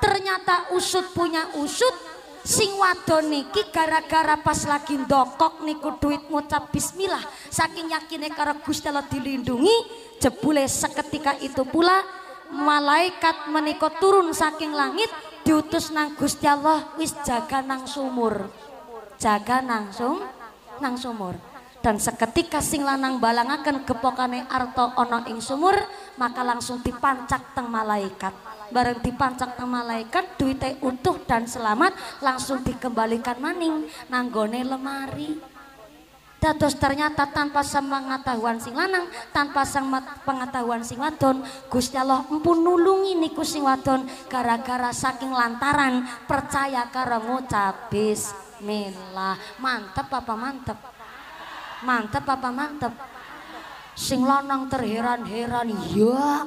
ternyata usut punya usut sing wadon niki gara-gara pas lagi dokok niku duit ngucap bismillah saking yakinnya karo Gusti Allah dilindungi jebule seketika itu pula malaikat menika turun saking langit diutus nang Gusti Allah wis jaga nang sumur jaga nang sum nang sumur dan seketika sing lanang balangaken gepokane arto ana ing sumur maka langsung dipancak teng malaikat bareng dipancang ke malaikat duitnya utuh dan selamat langsung dikembalikan maning nanggone lemari Dados ternyata tanpa sang pengetahuan sing lanang, tanpa sang pengetahuan sing wadon, Gusti Allah empun nulungi niku sing wadon gara-gara saking lantaran percaya karo ngucap bismillah. Mantep apa mantep? Mantep apa mantep? Sing lanang terheran-heran, ya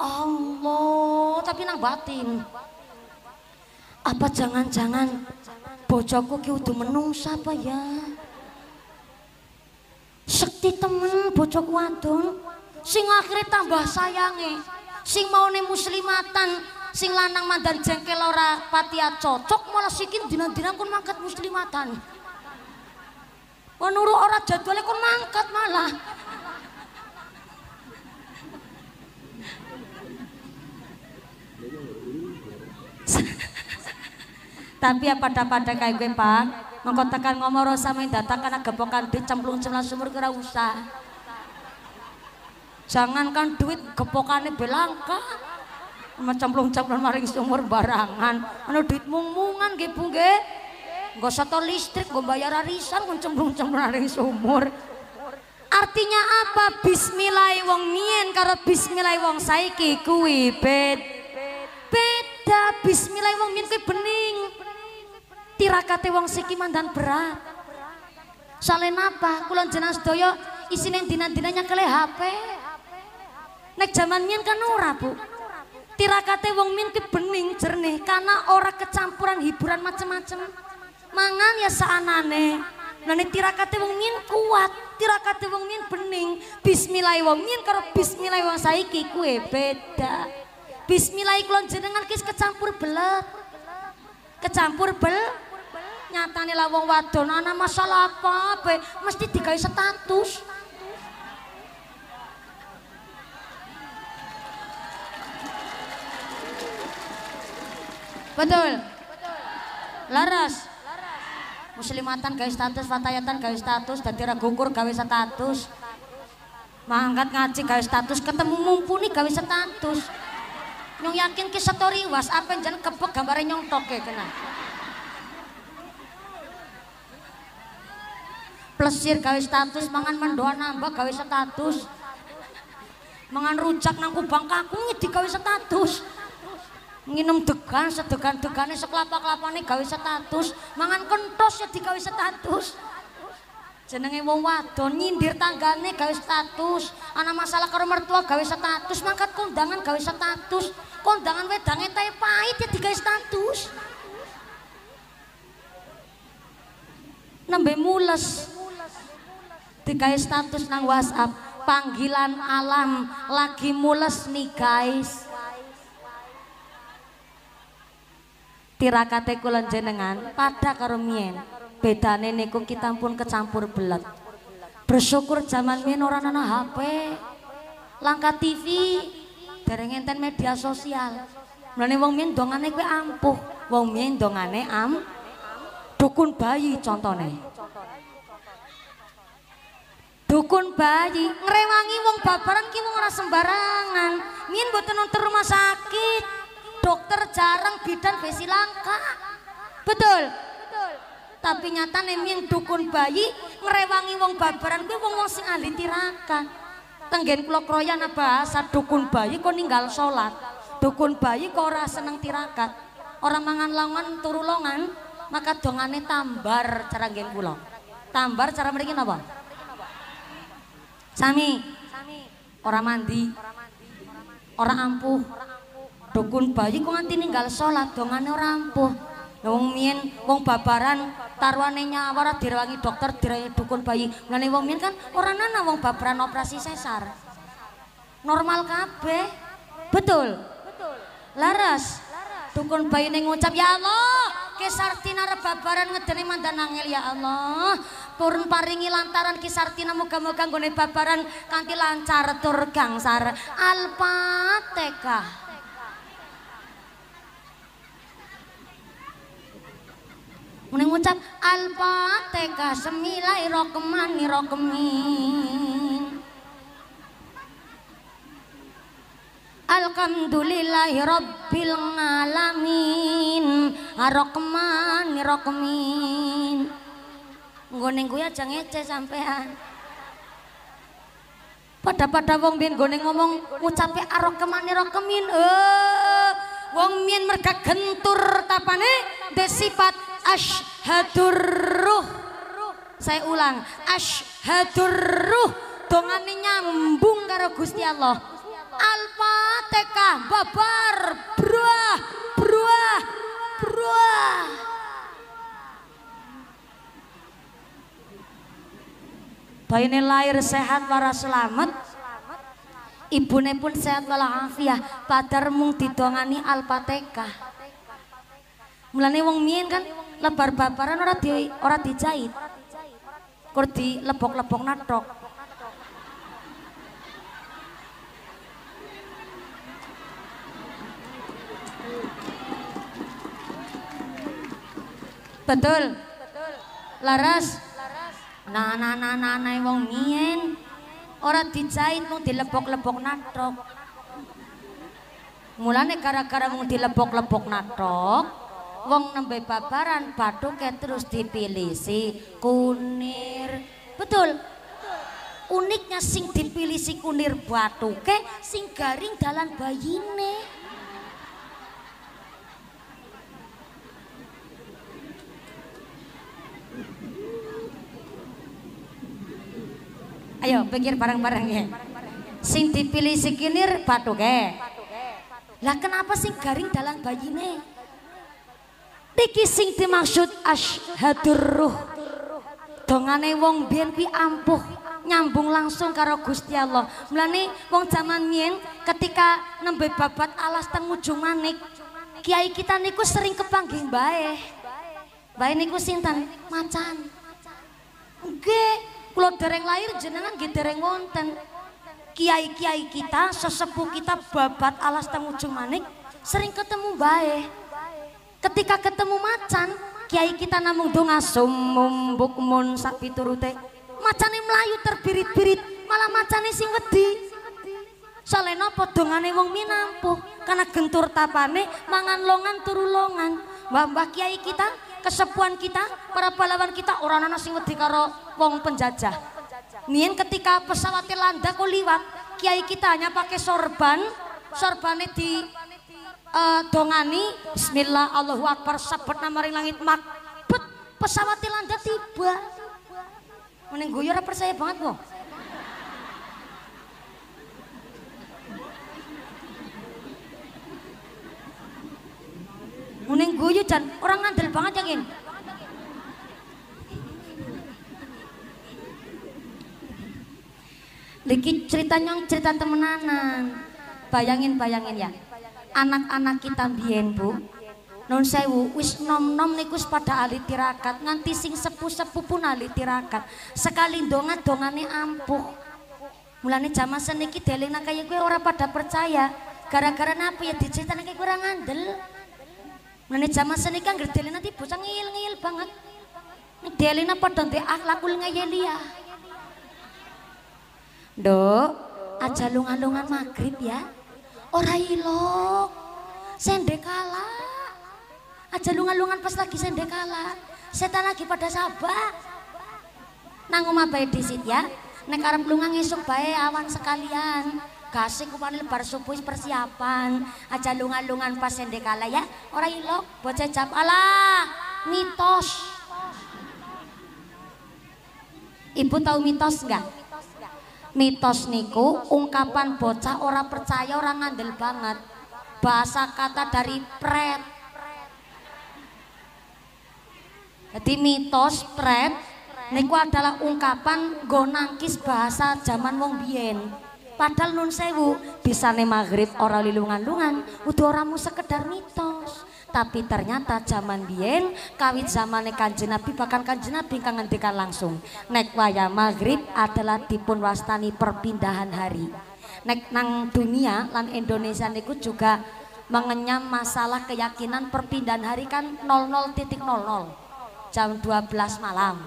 Allah, tapi nang batin. Apa jangan-jangan bojoku ki udah menungsa apa ya? Sekti temen bojoku adung, sing akhirnya tambah sayangi, sing maune muslimatan, sing lanang mandan jengkel ora patia cocok malah sikin dina-dina kun mangkat muslimatan. Menurut orang jadwalnya kun mangkat malah. tapi apa pada pada kayak gue pak mengkotakan ngomor sama yang datang karena gepokan duit cemplung cemplung sumur kira usah jangankan duit gepokannya belangka cemplung cemplung maring sumur barangan anu duit mung-mungan nggih gosotol listrik gue bayar arisan gue cemplung cemplung maring sumur artinya apa bismillah wong mien karo bismillah wong saiki kuwi beda bismillah wong mien kuwi bening tirakate wong siki mandan berat. Soalnya napa? Kulon jenang sedoyo dinan dinanya kele HP. Nek jaman mien kan ora bu. Tirakate wong mien ke bening jernih karena ora kecampuran hiburan macem-macem. Mangan ya saanane. Nane tirakate wong mien kuat, tirakate wong mien bening. Bismillah wong mien karo bismillah wong saiki kue beda. Bismillah kulon jenengan kis kecampur belet. Kecampur belet nyatane lah wong wadon ana masalah apa be mesti digawe status Betul. Laras. Muslimatan gawe status, fatayatan gawe status, dadi ragukur gawe status. Mangkat ngaji gawe status, ketemu mumpuni gawe status. Nyong yakin ki setori was apa jan kebek gambare nyong toke kena. plesir gawe status, mangan mendoan nambah gawe status. Mangan rujak nang kubang kaku ngidi gawe status. nginum degan, sedegan-degane sekelapa kelapa nih gawe status, mangan kentos ya digawe status. Jenenge wong wadon nyindir tanggane gawe status, ana masalah karo mertua gawe status, mangkat kondangan gawe status, kondangan wedange tae pahit ya digawe status. nambe mules dikai status nang WhatsApp panggilan alam lagi mules nih guys tirakate kulon jenengan pada karumien beda neneku kita pun kecampur belat. bersyukur zaman mien orang ana HP langka TV dari ngenten media sosial mulane wong mien dongane gue ampuh wong mien dongane am dukun bayi contohnya dukun bayi ngerewangi wong babaran ki wong orang sembarangan min mboten nonton rumah sakit dokter jarang bidan besi langka betul tapi tapi nyatane min dukun bayi ngerewangi wong babaran ki wong-wong sing ahli tirakan tenggen kula kroyan bahasa dukun bayi kok ninggal sholat dukun bayi kok ora seneng tirakat orang mangan longan turulongan maka dongane tambar cara gen kula tambar cara mereka apa? Sami. Sami. Ora mandi. Ora mandi. Ora mandi. Ora ampuh. Ora ampuh. Dukun bayi kok nganti ninggal salat dongane ora ampuh. Wong mien wong babaran tarwane nyawara, ora dokter direwangi dukun bayi. Ngene wong mien kan ora nana wong babaran operasi sesar. Normal kabeh. Betul. Betul. Laras. Dukun bayi ning ngucap ya Allah. Kesartina babaran ngedeni mandan angel ya Allah. purun paringi lantaran kisartina moga-moga nggone babaran kanthi lancar tur gangsar alpateka Mune ngucap alpateka semilai rokemani rokemin Alhamdulillahi Rabbil Alamin Rokemani rokemin. Nggoning kuwi aja ngece sampean. Pada-pada wong biyen nggone ngomong ngucape arok kemane rok kemin. Eh, wong min merga gentur tapane desipat ashadur ruh. Saya ulang, ashadur ruh. Dongane nyambung karo Gusti Allah. Al-Fatihah babar bruah bruah bruah. Bayine lahir sehat para selamat. Ibune pun sehat walafiat, padar mung didongani alpateka, fatihah Mulane wong mien kan lebar babaran ora di ora dijahit. Kur di lebok-lebok natok. Betul. Betul. Laras. Nananane wong mien ora dijahit mung dilebok-lebok natok. Mulane gara-gara mung dilebok-lebok natok, wong nembe babaran bathuke terus dipilisi kunir. Betul. Uniknya sing dipilisi kunir bathuke sing garing dalan bayine. Nah. Ayo pikir bareng-bareng ya. Sing dipilih sikinir patuke. Ya. Lah kenapa sing garing bayi bayine? Niki sing dimaksud ashaduruh Dongane wong biyen ampuh nyambung langsung karo Gusti Allah. Mulane wong zaman mien ketika nembe babat alas teng ujung manik, kiai kita niku sering kepanggih bae. Bae niku sinten? Macan. Nggih. Kalau dereng lahir jenengan nggih dereng wonten. Kiai-kiai kita, sesepuh kita babat alas teng ujung manik sering ketemu bae. Ketika ketemu macan, kiai kita namung donga sumum mun sak piturute. Macane melayu terbirit-birit, malah macane sing wedi. Salena dongane wong minampuh, karena gentur tapane mangan longan turu longan. mbah kiai kita kesepuan kita, para pahlawan kita orang ana sing wedi karo wong penjajah. Nian ketika pesawat Irlanda ku liwat, kiai kita hanya pakai sorban, sorbane di uh, dongani bismillah Allahu akbar nama ring langit makbet pesawat Irlanda tiba. Meneng guyu percaya banget kok. Muning guyu dan orang ngandel banget yang ini. Niki ceritanya cerita temenanan. Bayangin bayangin ya. Anak-anak kita mbiyen, Bu. Non sewu, wis nom-nom niku pada ahli tirakat, nganti sing sepu sepu pun ahli tirakat. Sekali donga dongane ampuh. Mulane jaman seniki delena kayak gue orang pada percaya. Gara-gara napa ya diceritane kayak kurang andel. Mengenai zaman seni kan gerdelina tipu sang ngil-ngil banget. Ngedelina padha ndek akhlakul ngeyeli ya. Nduk, aja lungan-lungan maghrib ya. orang ilok. Sendek Aja lungan-lungan pas lagi sendek Setan lagi pada sabak. Nang omah bae disit ya. Nek arep lunga ngesuk awan sekalian gasing kemarin lebar subuh persiapan aja lungan-lungan pas sendekala ya orang ilok bocah jam ala mitos Ibu tahu mitos enggak? Mitos niku ungkapan bocah orang percaya orang ngandel banget. Bahasa kata dari pret. Jadi mitos pret niku adalah ungkapan gonangkis bahasa zaman wong biyen. Padahal nun sewu, sana maghrib orang lilungan-lungan, udah orangmu sekedar mitos. Tapi ternyata zaman bien kawit zaman Kanjeng Nabi bahkan Kanjeng Nabi kan ngendikan langsung, nek waya maghrib adalah dipun wastani perpindahan hari. Nek nang dunia lan Indonesia niku juga mengenyam masalah keyakinan perpindahan hari kan 00.00 jam 12 malam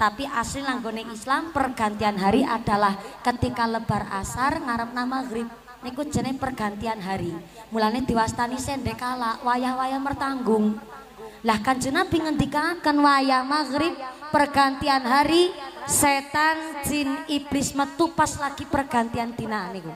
tapi asli langgone Islam pergantian hari adalah ketika lebar asar ngarep nama maghrib niku jeneng pergantian hari mulane diwastani sendekala wayah-wayah mertanggung lah kan ngentikan kan wayah maghrib pergantian hari setan jin iblis metu pas lagi pergantian dina niku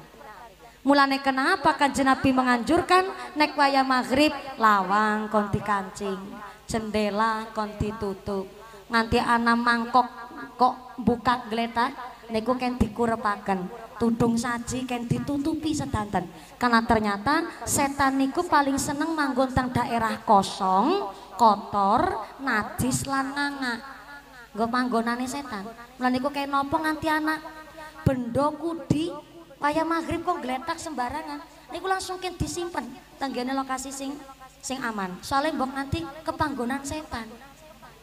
mulane kenapa kan Nabi menganjurkan nek wayah maghrib lawang konti kancing jendela konti tutup Nanti ana mangkok kok buka geletak, niku ken dikurepaken tudung saji ken ditutupi sedanten karena ternyata setan niku paling seneng manggon teng daerah kosong kotor najis lan nganga nggo panggonane setan mula niku ken nopo nganti anak benda kudi kaya maghrib kok geletak sembarangan niku langsung ken disimpen tenggene lokasi sing sing aman soalnya mbok nanti kepanggonan setan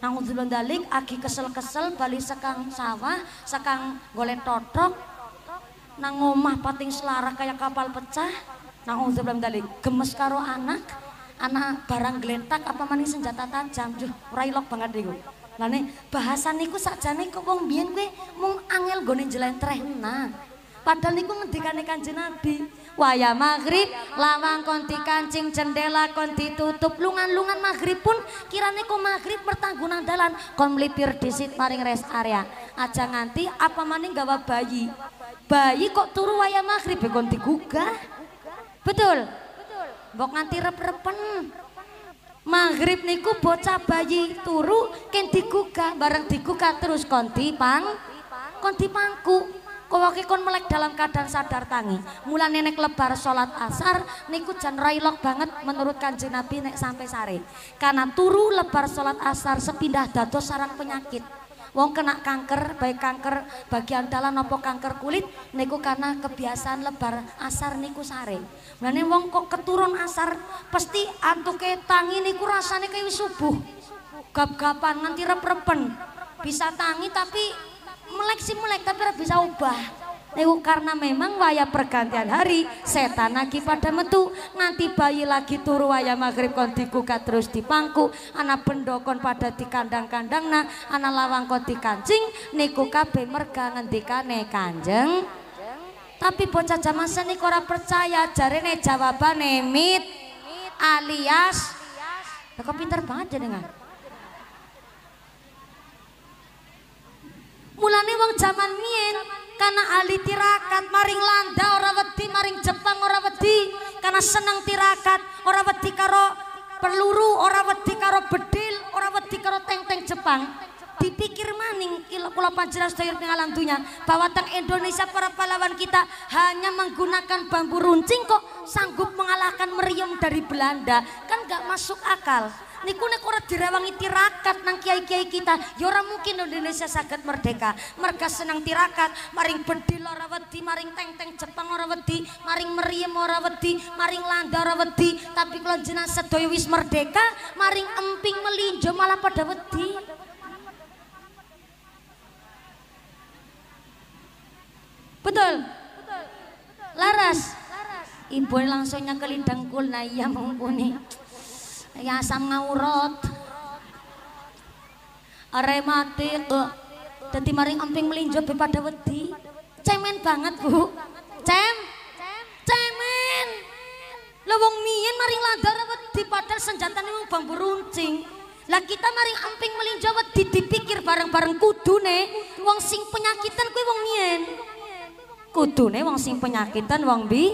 Nang udulun dalik agi kesel-kesel bali sekang sawah, sekang golek totok. Nang omah pating selarah kaya kapal pecah. Nang udulun dalik gemes karo anak. Anak barang gletak apa maning senjata tajam. Duh, railok banget iku. Lah nek bahasa niku sakjane kok wong biyen kuwi mung angel gone jelentreh nah. Padahal niku ngendikane Kanjeng Nabi, waya maghrib lawang konti kancing jendela konti tutup lungan-lungan maghrib pun kirane kok maghrib pertanggungan dalan kon melipir disit maring rest area aja nganti apa maning gawa bayi bayi kok turu waya maghrib ya konti gugah betul bok nganti rep-repen Maghrib niku bocah bayi turu kenti digugah bareng digugah terus konti pang konti pangku kowe kon melek dalam keadaan sadar tangi mula nenek lebar sholat asar niku jan railok banget menurut kanjeng nabi nek sampai sare karena turu lebar sholat asar sepindah dato sarang penyakit wong kena kanker baik kanker bagian dalam nopo kanker kulit niku karena kebiasaan lebar asar niku sare mulane wong kok keturun asar pasti antuke tangi niku rasane kayak subuh gap-gapan nganti rep-repen bisa tangi tapi melek si melek tapi ora bisa ubah. Niku karena memang waya pergantian hari setan lagi pada metu nganti bayi lagi turu waya maghrib kon dikuka terus dipangku anak pendokon pada di kandang-kandang nah anak lawang kon dikancing niku kabe merga ngendikane kanjeng tapi bocah zaman seni kora percaya jarene jawabane mit alias kok pinter banget jenengan. Mulane wong zaman mien karena ahli tirakat maring landa ora wedi maring Jepang ora wedi karena senang tirakat ora wedi karo peluru ora wedi karo bedil ora wedi karo teng-teng Jepang dipikir maning kula panjenengan sedaya alam dunya bahwa teng Indonesia para pahlawan kita hanya menggunakan bambu runcing kok sanggup mengalahkan meriam dari Belanda kan gak masuk akal niku nek ora direwangi tirakat nang kiai-kiai kita, ya ora mungkin Indonesia saged merdeka. Merga senang tirakat, maring bedil ora wedi, maring teng-teng Jepang ora wedi, maring meriem ora wedi, maring landa ora wedi, tapi kula jenengan sedaya wis merdeka, maring emping melinjo malah padha wedi. Betul. Betul. Laras. Laras. Ibu langsungnya nyekelin dengkul nah iya mumpuni. Ya asam ngawurot. Rematik. Dati maring amping melinjo bepada wedi. Cemen banget bu. Cem. Cemen. wong mien maring ladar wedi padar senjata ni bang beruncing. Lah kita maring amping melinjo wedi dipikir bareng-bareng kudu ne. Wong sing penyakitan kuwi wong mien. Kudu ne wong sing penyakitan wong bi.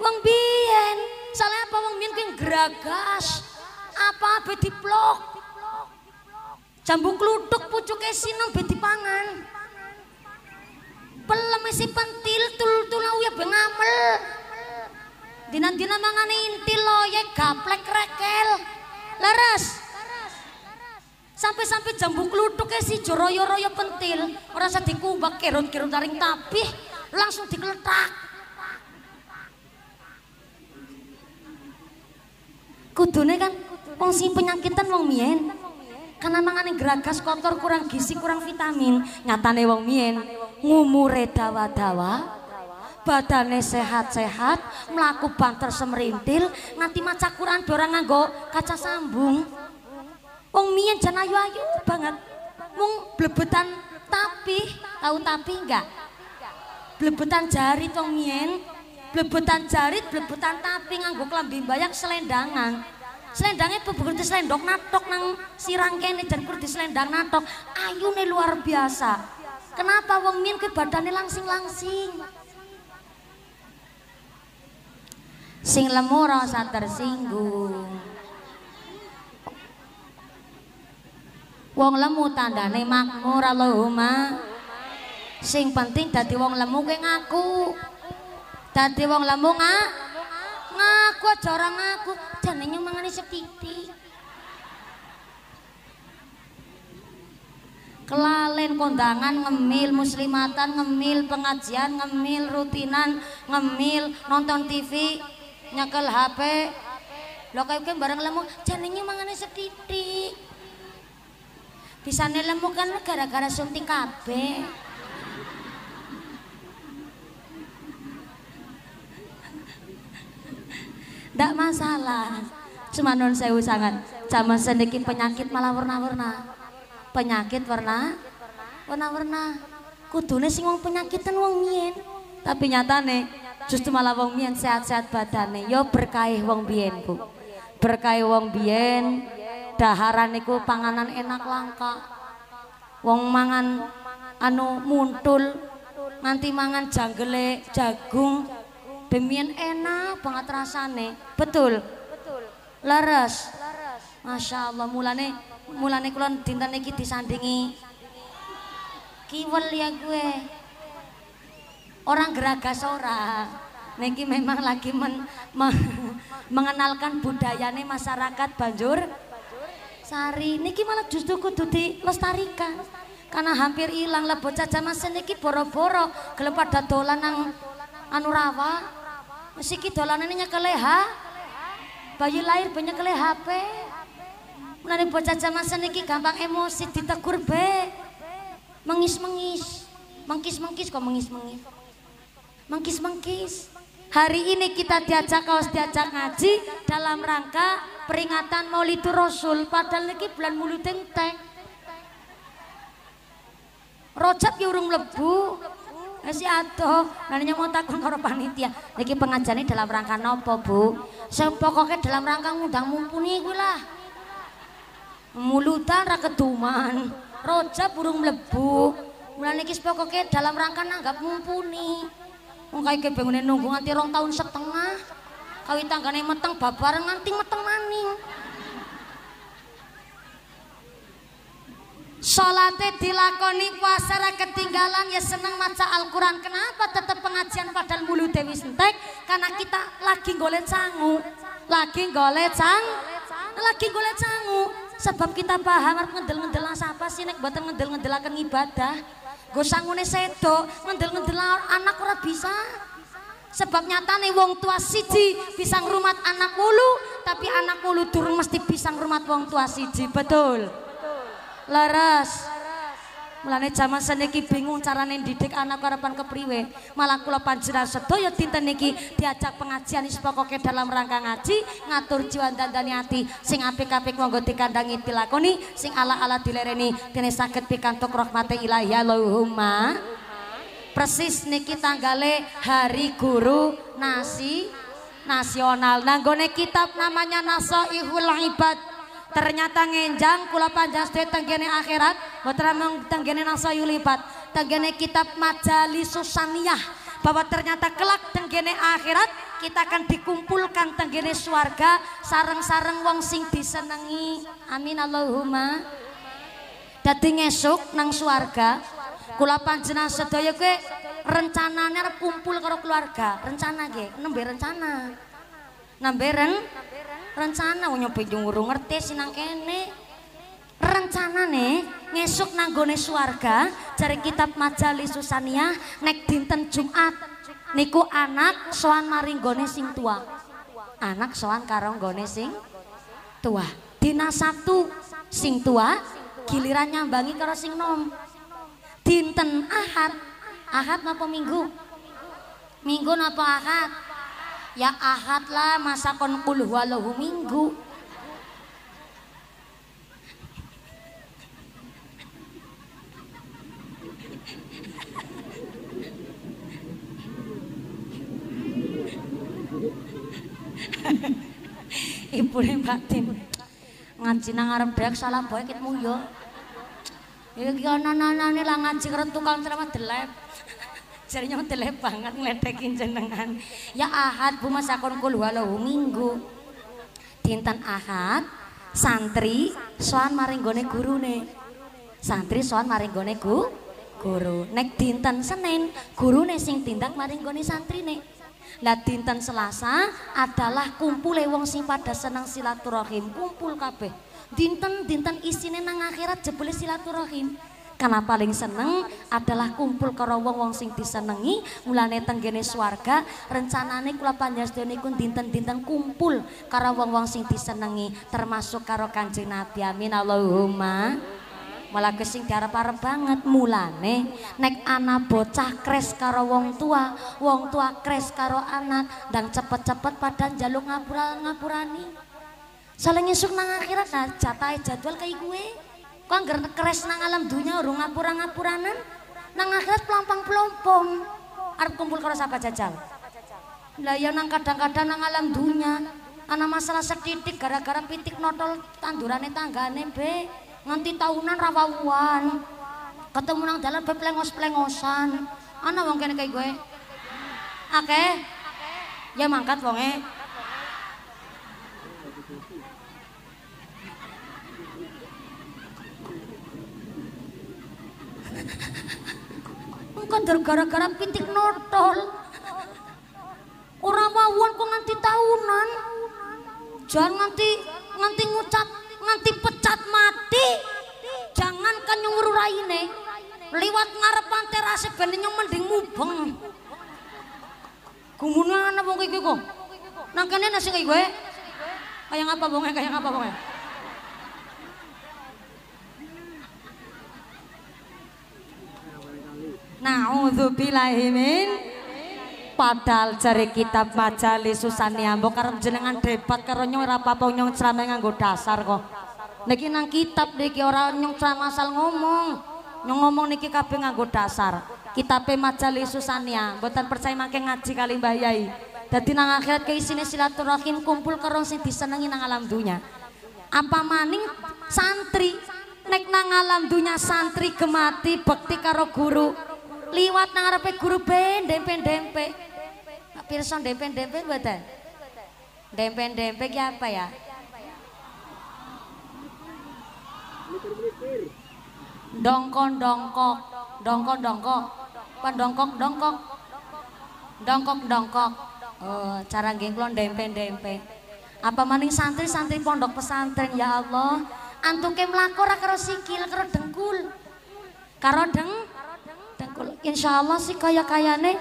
Wong bien. Soalnya apa wong mien kuwi geragas apa be diplok. Jambung kluthuk pucuke sinem be dipangan. Pelemesi pentil tul-tulau ya bengamel, ngamel. Dinan-dinan mangane intil loye gaplek rekel. laras, Sampai-sampai jambung kluduk si joroyo-royo pentil. Ora dikumbak keron keron taring tapi langsung dikeletak. kudune kan Wong sing penyakitan wong mien. Karena mangane geragas kotor kurang gizi kurang vitamin. Nyatane wong mien ngumure dawa-dawa. badane sehat-sehat, melakukan banter semrintil, nganti maca Quran ora nganggo kaca sambung. Wong mien jan ayu-ayu banget. Mung blebetan tapi, tahu tapi enggak? Blebetan jari wong mien, blebetan jarit, blebetan tapi nganggo klambi mbayak selendangan. Selendangnya bubur di selendok natok nang sirang kene dan di selendang natok ayu nih luar biasa. Kenapa wong min ke badannya langsing langsing? Sing lemu rasa tersinggung. Wong lemu tandane makmur Allahumma. Sing penting dadi wong lemu ke ngaku. Dadi wong lemu ngaku. aku aja orang ngaku mengenai nyumangane sepiti. kelalen kondangan ngemil muslimatan ngemil pengajian ngemil rutinan ngemil nonton TV nyekel HP lo kayak gue barang lemu janinya mangane setitik bisa lemu kan gara-gara suntik kabeh ndak masalah cuma non sewu sangat Cuma sedikit penyakit malah warna-warna penyakit warna warna-warna kudune sih wong penyakitan wong mien tapi nyatane justru malah wong mien sehat-sehat badane yo ya berkaih wong biyen Bu berkaih wong biyen daharan niku panganan enak langka wong mangan anu muntul nanti mangan janggele jagung Demian enak banget rasane. Betul. Betul. Leres. Leres. Masya Allah. Mulane, mulane kulon dinten iki disandingi. Kiwel ya gue. Orang geragas ora. Niki memang lagi men, me, mengenalkan budayane masyarakat Banjur. Sari niki malah justru kudu dilestarikan. Karena hampir hilang lah bocah zaman seniki boro-boro gelem pada dolan nang anu Siki dolanane nyekel keleha Bayi lahir banyak kele HP. Menane bocah zaman seniki gampang emosi ditegur be. Mengis-mengis. Mengkis-mengkis kok mengis-mengis. Mengkis-mengkis. Hari ini kita diajak kaos diajak ngaji dalam rangka peringatan Maulidur Rasul padahal niki bulan muluteng teng Rojab ya urung lebu. Si ato, nanya mau takon karo panitia. Lagi pengajarnya dalam rangka nopo bu. Sepokoknya dalam rangka ngundang mumpuni gue lah. Mulutan raketuman, roja burung melebu. Mulai lagi sepokoknya dalam rangka nanggap mumpuni. Mungkai kebangunan nunggu nanti rong tahun setengah. Kawitan kane meteng babar nganti meteng maning. Sholatnya dilakoni puasa ketinggalan ya seneng maca Al-Qur'an. Kenapa tetap pengajian padahal mulu Dewi Sentek? Karena kita lagi golek sangu. Lagi golek sang. Lagi golek sangu. Sebab kita paham harus ngedel ngendel apa sih nek mboten ngedel ngendelaken ibadah. Go sangune sedo, ngedel ngendel anak ora bisa. Sebab nih wong tua siji bisa ngrumat anak mulu, tapi anak mulu durung mesti bisa ngrumat wong tua siji. Betul laras. Mulane zaman seniki bingung carane didik anak harapan kepriwe. Malah kula panjenengan sedaya dinten niki diajak pengajian wis pokoke dalam rangka ngaji, ngatur jiwa dandani ati. Sing apik-apik monggo dikandangi dilakoni, sing ala-ala dilereni dene saged pikantuk rahmate Ilahi Allahumma. Persis niki tanggale Hari Guru Nasi Nasional. Nanggone kitab namanya Nasaihul Ibad ternyata ngenjang kula panjang sedaya tenggene akhirat mboten namung tenggene nasa yulipat, tenggene kitab majali susaniyah bahwa ternyata kelak tenggene akhirat kita akan dikumpulkan tenggene suarga sarang-sarang wong sing disenangi. amin Allahumma jadi ngesuk nang suarga, kula panjenengan sedaya kowe rencananya kumpul karo keluarga rencana ge nembe rencana Nambah ren rencana nyoba ngurung ngerti sinang kene rencana nih ngesuk nanggone suarga cari kitab majalis susania nek dinten Jumat niku anak soan maringgone sing tua anak soan karonggone sing tua dina Sabtu sing tua giliran nyambangi karo sing nom dinten Ahad Ahad napa Minggu Minggu napa Ahad ya ahad lah masa kon kul walahu minggu ibu ini mbak tim ngaji nang arem dek salam boy kit muyo ini kaya nana lah ngaji keren tukang ceramah delep jare nyontel banget ngledeki jenengan. Ya Ahad Bu Mas akon minggu. Dinten Ahad santri soan maring gone gurune. Santri soan maring gone gu guru. Nek dinten Senin gurune sing tindak maring gone santrine. Lah dinten Selasa adalah kumpul wong sing pada seneng silaturahim, kumpul kabeh. Dinten dinten isine nang akhirat jebule silaturahim. karena paling seneng adalah kumpul karo wong-wong sing disenengi mulane tenggene swarga rencanane kula panjenengan iku dinten-dinten kumpul karo wong-wong sing disenengi termasuk karo Kanjeng Nabi amin Allahumma malah kesing tiara parem banget mulane nek ana bocah kres karo wong tua wong tua kres karo anak dan cepet-cepet padan jaluk ngapura ngapurani saling nyusuk nang akhirat nah jatai jadwal kaya gue kan gara keres nang alam dunya, urung ngapura ngapuranan nang akhirat pelampang pelompong arep kumpul karo sapa jajal lah ya nang kadang-kadang nang alam dunya, ana masalah sedikit gara-gara pitik notol tandurane tanggane be nganti taunan tahunan rawawuan ketemu nang dalan be plengos-plengosan ana wong kene kaya gue oke ya mangkat wonge eh. kandar gara-gara pitik nortol orang mawon kok nganti taunan jangan nganti nganti ngucap nganti pecat mati jangan kan raine Liwat ngarep pantai rasa bening yang mending mubeng gumunan apa kayak gue kok nangkannya nasi kayak gue kayak apa bongnya kayak apa bongnya untuk min padahal jari kitab majali susani ambok karena jenengan debat karo nyong rapapo nyong ceramah nganggo dasar kok niki nang kitab niki orang nyong ceramah asal ngomong nyong ngomong niki kabeh nganggo dasar kitabe majali susania mboten percaya mangke ngaji kali Mbah Yai dadi nang akhirat keisine silaturahim kumpul karo sing disenengi nang alam dunia. apa maning santri nek nang alam dunya santri gemati bekti karo guru liwat nang arepe guru ben dempe-dempe. Mak pirsa dempe-dempe mboten? Dempe-dempe ki apa ya? Dongkon-dongkok, dongkon-dongkok. Pan dongkok-dongkok. Dongkok-dongkok. Oh, cara nggih kula dempe-dempe. Apa maning santri-santri pondok pesantren ya Allah. Antum ke mlaku ora karo sikil, karo dengkul. Karo deng Insya Allah sih kaya nih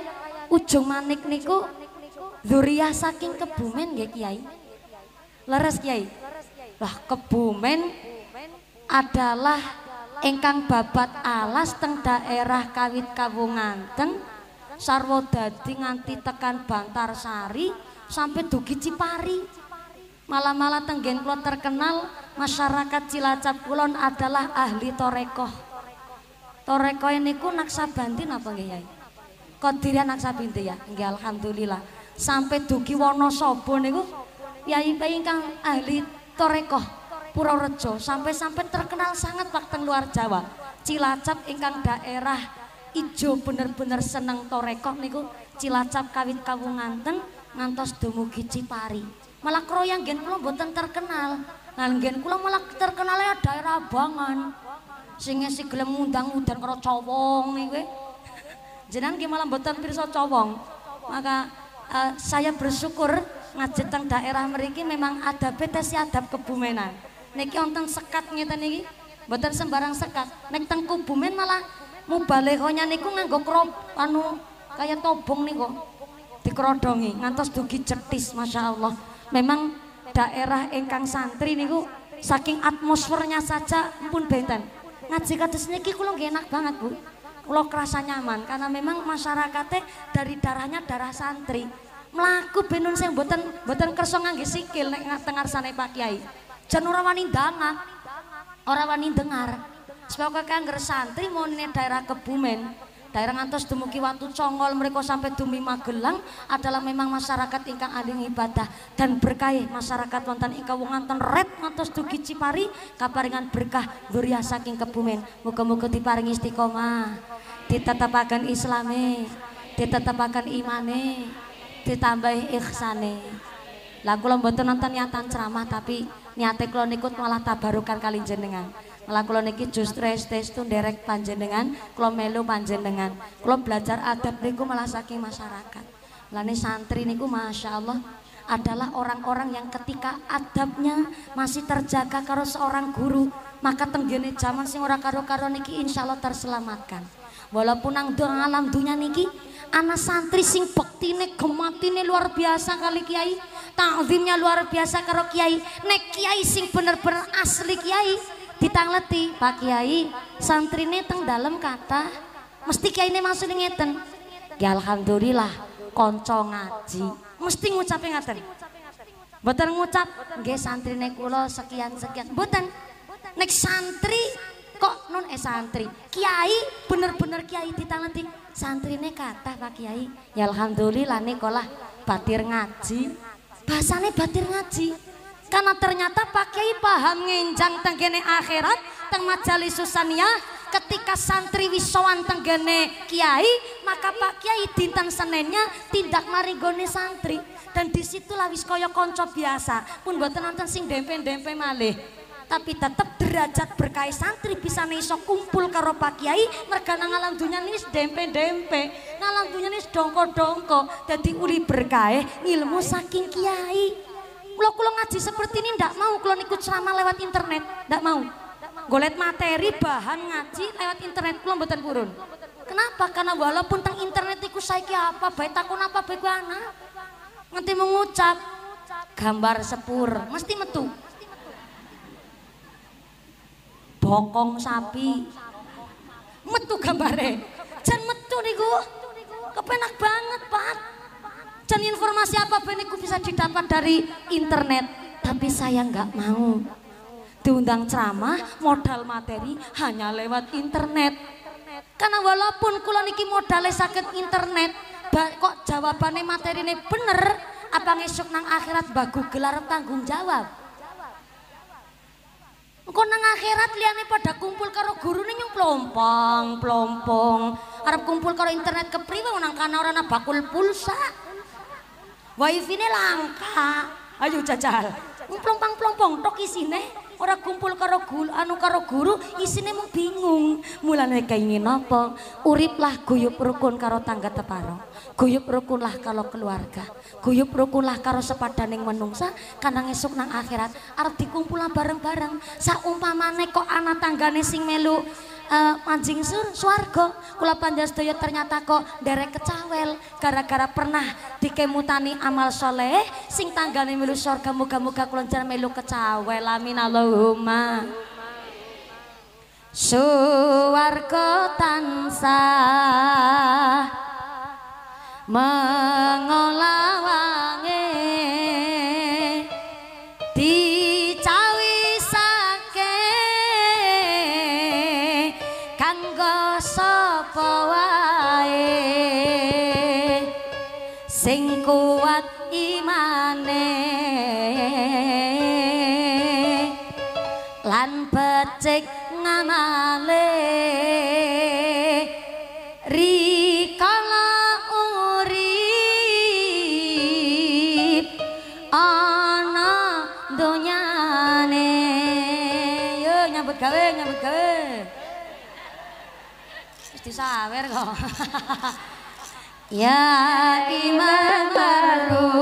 ujung manik niku Zuriyah saking kebumen gak Kiai. Leres Kiai. Lah kebumen adalah engkang babat alas teng daerah Kawit Kawunganten Sarwo dadi nganti tekan Bantar Sari sampai dugi Cipari. Malah-malah tenggen terkenal masyarakat Cilacap kulon adalah ahli torekoh. Toreko ini ku naksa banti apa nggih Yai? Kok naksa binti ya? Nggih alhamdulillah. Sampai dugi wono sobo niku Yai ka ingkang ahli Toreko Pura sampai-sampai terkenal sangat waktu luar Jawa. Cilacap ingkang daerah ijo bener-bener seneng Toreko niku Cilacap kawin kawunganten ngantos dumugi Cipari. Malah kroyang gen kula mboten terkenal. Nah gen kula malah terkenal daerah Bangan. sing si gelem undang udan karo cowong iki jenengan ki malah mboten pirsa cowong maka eh, saya bersyukur ngajet teng daerah mriki memang ada betesi adab kebumenan niki wonten sekat ngeten iki mboten sembarang sekat nek teng kebumen malah mubalehonya niku nganggo krop anu kaya tobong niku dikrodongi ngantos dugi cetis Masya Allah memang daerah ingkang santri niku saking atmosfernya saja pun benten ngaji kados niki kula nggih enak banget, Bu. Kula kerasa nyaman karena memang masyarakatnya dari darahnya darah santri. Melaku benun sing mboten mboten kersa ngangge sikil nek tengarsane Pak Kiai. Jan ora wani ndangan. Ora wani dengar. Sebab kakek santri monine daerah Kebumen. Daerah ngantos dumugi watu congol mereka sampai dumi Magelang adalah memang masyarakat ingkang aling ibadah dan berkah masyarakat wonten ingkang wonten red ngantos dugi Cipari kaparingan berkah durya saking kebumen muga-muga diparingi istiqomah ditetepaken islame ditetepaken imane ditambah ikhsane lah kula mboten nonton niatan ceramah tapi niatnya kula ikut malah tabarukan kali jenengan Malah kula niki justru estestu nderek panjenengan, kula melu panjenengan. Kula belajar adab niku malah saking masyarakat. Lani santri niku Masya Allah adalah orang-orang yang ketika adabnya masih terjaga karo seorang guru maka tenggene zaman sing orang karo-karo niki insya Allah terselamatkan walaupun nang alam dunia niki anak santri sing gemati gematine luar biasa kali kiai takzimnya luar biasa karo kiai nek kiai sing bener-bener asli kiai ditangleti Pak Kiai santrine teng dalam kata mesti Kiai ini masuk ngeten ya Alhamdulillah konco ngaji mesti ngucapin ngaten Boten ngucap santri santrine kulo sekian sekian. Boten. Nek santri kok non eh santri. Kiai bener-bener kiai santri Santrine kata Pak Kiai. Ya alhamdulillah nikolah batir ngaji. Basane batir ngaji. Karena ternyata Pak Kiai paham ngenjang tenggene akhirat teng majalis susania ketika santri wisowan tenggene Kiai maka Pak Kiai dinten senennya tindak maringgone santri dan disitulah wis konco biasa pun buat nonton sing dempe-dempe malih tapi tetap derajat berkait santri bisa iso kumpul karo Pak Kiai merga nang alam dunia nih dempe-dempe nang alam dunia nih dongko-dongko jadi uli berkait eh, ilmu saking Kiai kalau kulo ngaji seperti ini ndak mau kulo ikut ceramah lewat internet, ndak mau. Golet materi bahan ngaji lewat internet kulo mboten purun. Kenapa? Karena walaupun teng internet saya saiki apa baik takon apa baik kuwi anak. Ngerti mengucap gambar sepur, mesti metu. Bokong sapi. Metu gambare. Jan metu niku. Kepenak banget, Pak dan informasi apa pun bisa didapat dari internet tapi saya nggak mau diundang ceramah modal materi hanya lewat internet karena walaupun kula niki modalnya sakit internet kok jawabannya materi ini bener apa ngesuk nang akhirat bagu gelar tanggung jawab Engko nang akhirat liane pada kumpul karo guru nih nyung plompong, plompong. Arab kumpul karo internet kepriwe nang kana orang bakul pulsa. wifi ini langka ayo jajal plompang plompong tok isine ora kumpul karo guru anu karo guru isine mung bingung mulane kepengin apa uriplah guyup rukun karo tangga teparo Guyup rukunlah kalau keluarga Guyup rukunlah karo sepadaning menungsa kana esuk nang akhirat arep dikumpul bareng-bareng saumpamane kok anak tanggane sing melu uh, mancing sur swarga kula panjenengan ternyata kok derek kecawel gara-gara pernah dikemutani amal soleh sing tanggane melu surga muga-muga kula njenengan melu kecawel amin Allahumma Suwarga tansah mengolawangi kawer kok. ya iman baru.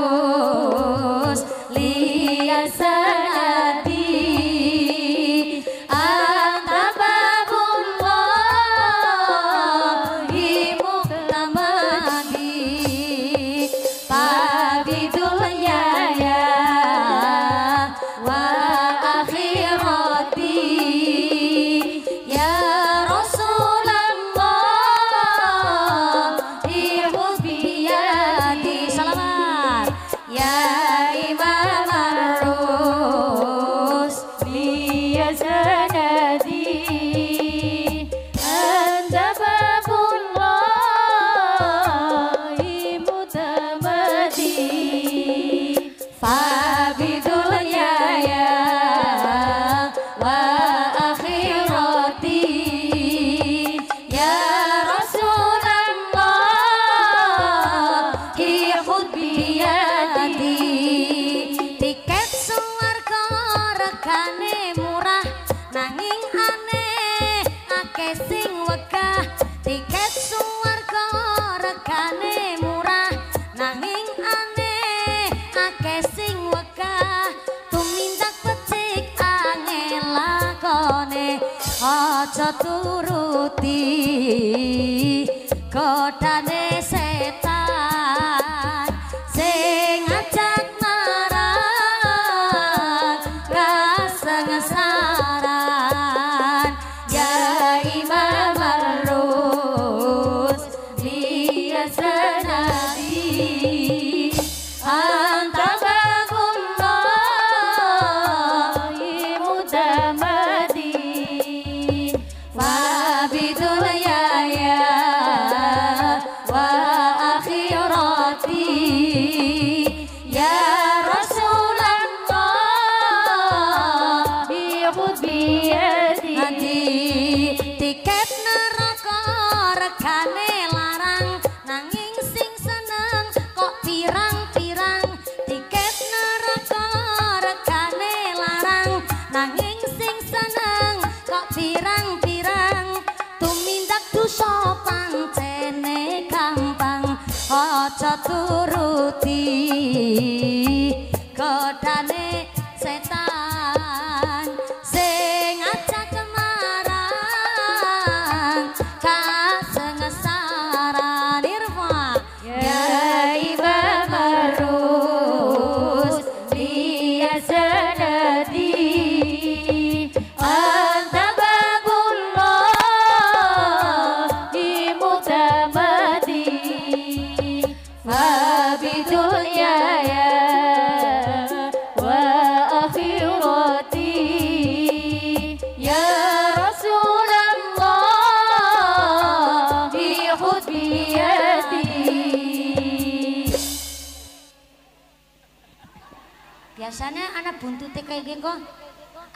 iki engko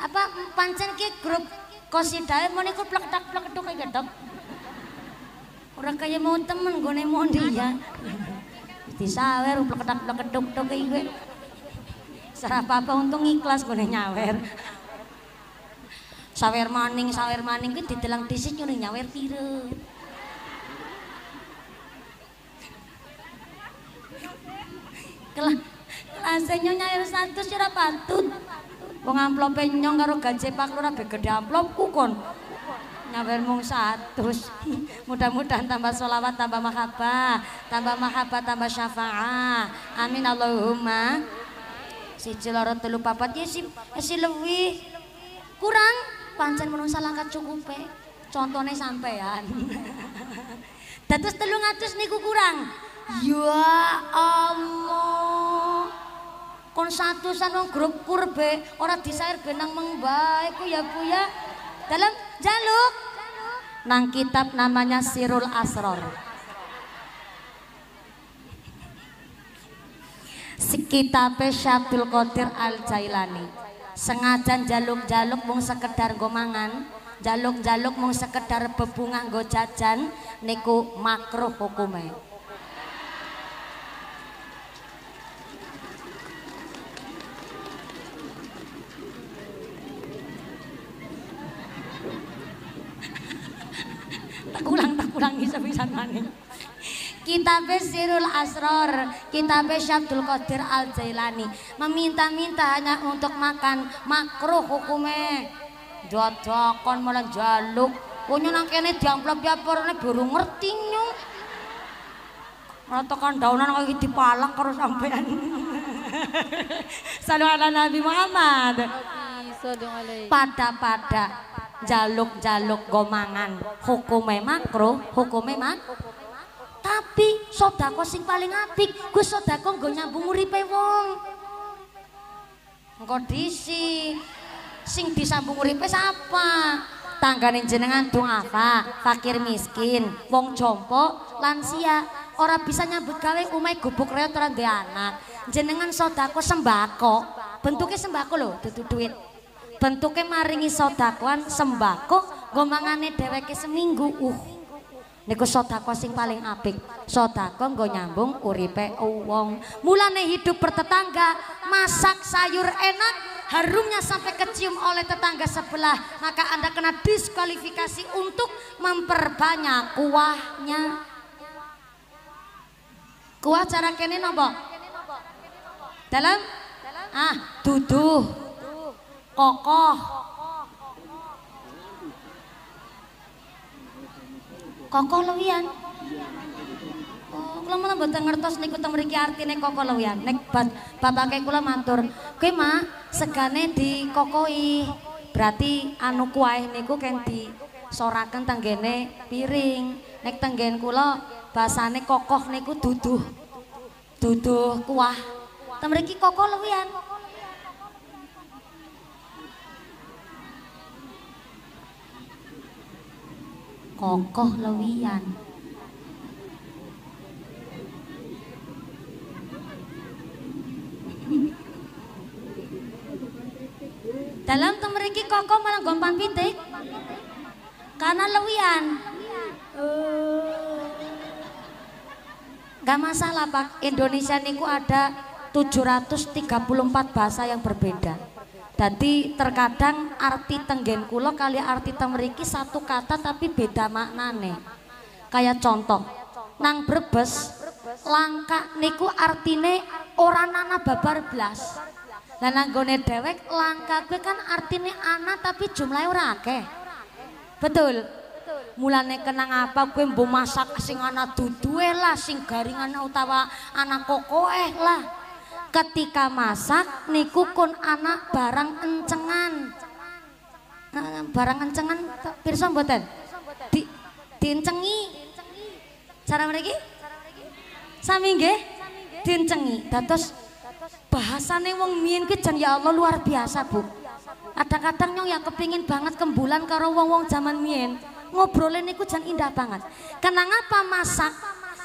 apa pancen ki grup kosidae mau niku plektak plektuk kayak gitu Orang kayak mau temen gue gone mondi ya. Disawer plektak pleketuk plaketok kayak gue. Gitu. Serap apa untung ikhlas gue nyawer. Sawer maning, sawer maning gue ditelang dhisis nyuruh nyawer piro. Kelas kelasnya nyawer satu sudah patut. Wong amplope nyong karo ganjil Pak Lura be amplop kukon. Nyawer mung 100. Mudah-mudahan tambah selawat, tambah mahabbah, tambah mahabbah, tambah syafaah. Amin Allahumma. Siji loro telu papat ya sip, si lewi. Kurang pancen menungsa langkat cukup e. Contone sampean. Dados 300 niku kurang. Ya Allah. kon satu sana grup kurbe ora disair benang mengbaik ya bu ya dalam jaluk nang kitab namanya Sirul Asror Sikitape Syabdul Qadir Al Jailani sengajan jaluk-jaluk mung sekedar gomangan jaluk-jaluk mung sekedar bebungan go jajan niku makruh hukumnya tak ulang tak ulangi sepisan Kitab Kitabe Sirul Asror, kitab Syabdul Qadir Al Jailani meminta-minta hanya untuk makan makruh hukume. Jodokon malah jaluk. punya nang kene diamplop ya porone burung ngerti Ratakan daunan kau gitu iki palak karo sampean. Salam ala Nabi Muhammad. Pada pada. jaluk-jaluk gomangan hukume makro hukume mak tapi sedekah sing paling apik gue sedekah nggo nyambung uripe wong engko disi sing disambung uripe sapa tanggane jenengan dong apa fakir miskin wong jompo lansia ora bisa nyambut gawe umay gubuk reot ora anak jenengan sodako sembako bentuknya sembako loh duit bentuknya maringi sodakuan sembako ngomongannya dheweke seminggu uh niku sodako sing paling apik sodako nggo nyambung uripe wong mulane hidup bertetangga masak sayur enak harumnya sampai kecium oleh tetangga sebelah maka anda kena diskualifikasi untuk memperbanyak kuahnya kuah cara kene nopo dalam ah duduh kokoh kokoh lewian oh, kula malah mboten ngertos niku teng mriki artine kokoh lewian nek bat, bapake kula matur kowe ma segane dikokohi berarti anu kuwaeh niku kang di soraken tenggene piring nek tenggen kula basane kokoh niku duduh duduh kuah teng mriki kokoh lewian kokoh. kokoh lewian dalam temeriki kokoh malah gompan pitik karena lewian Gak masalah Pak, Indonesia niku ada 734 bahasa yang berbeda. Dadi terkadang arti tenggen kula kali arti temeriki satu kata tapi beda maknane. Kaya contoh, nang Brebes langka niku artine ora nana babar blas. Lah nang gone dhewek langka kuwi kan artine ana tapi jumlahnya ora akeh. Betul. Mulane kenang apa gue mbok masak sing ana duduhe lah, sing garingane utawa anak kokoe lah ketika masak niku kun anak barang encengan nah, barang encengan pirsa mboten di diencengi cara mriki sami nggih diencengi dados bahasane wong mien ki jan ya Allah luar biasa Bu kadang-kadang nyong ya kepingin banget kembulan karo wong-wong zaman mien ngobrolin niku jan indah banget kenapa masak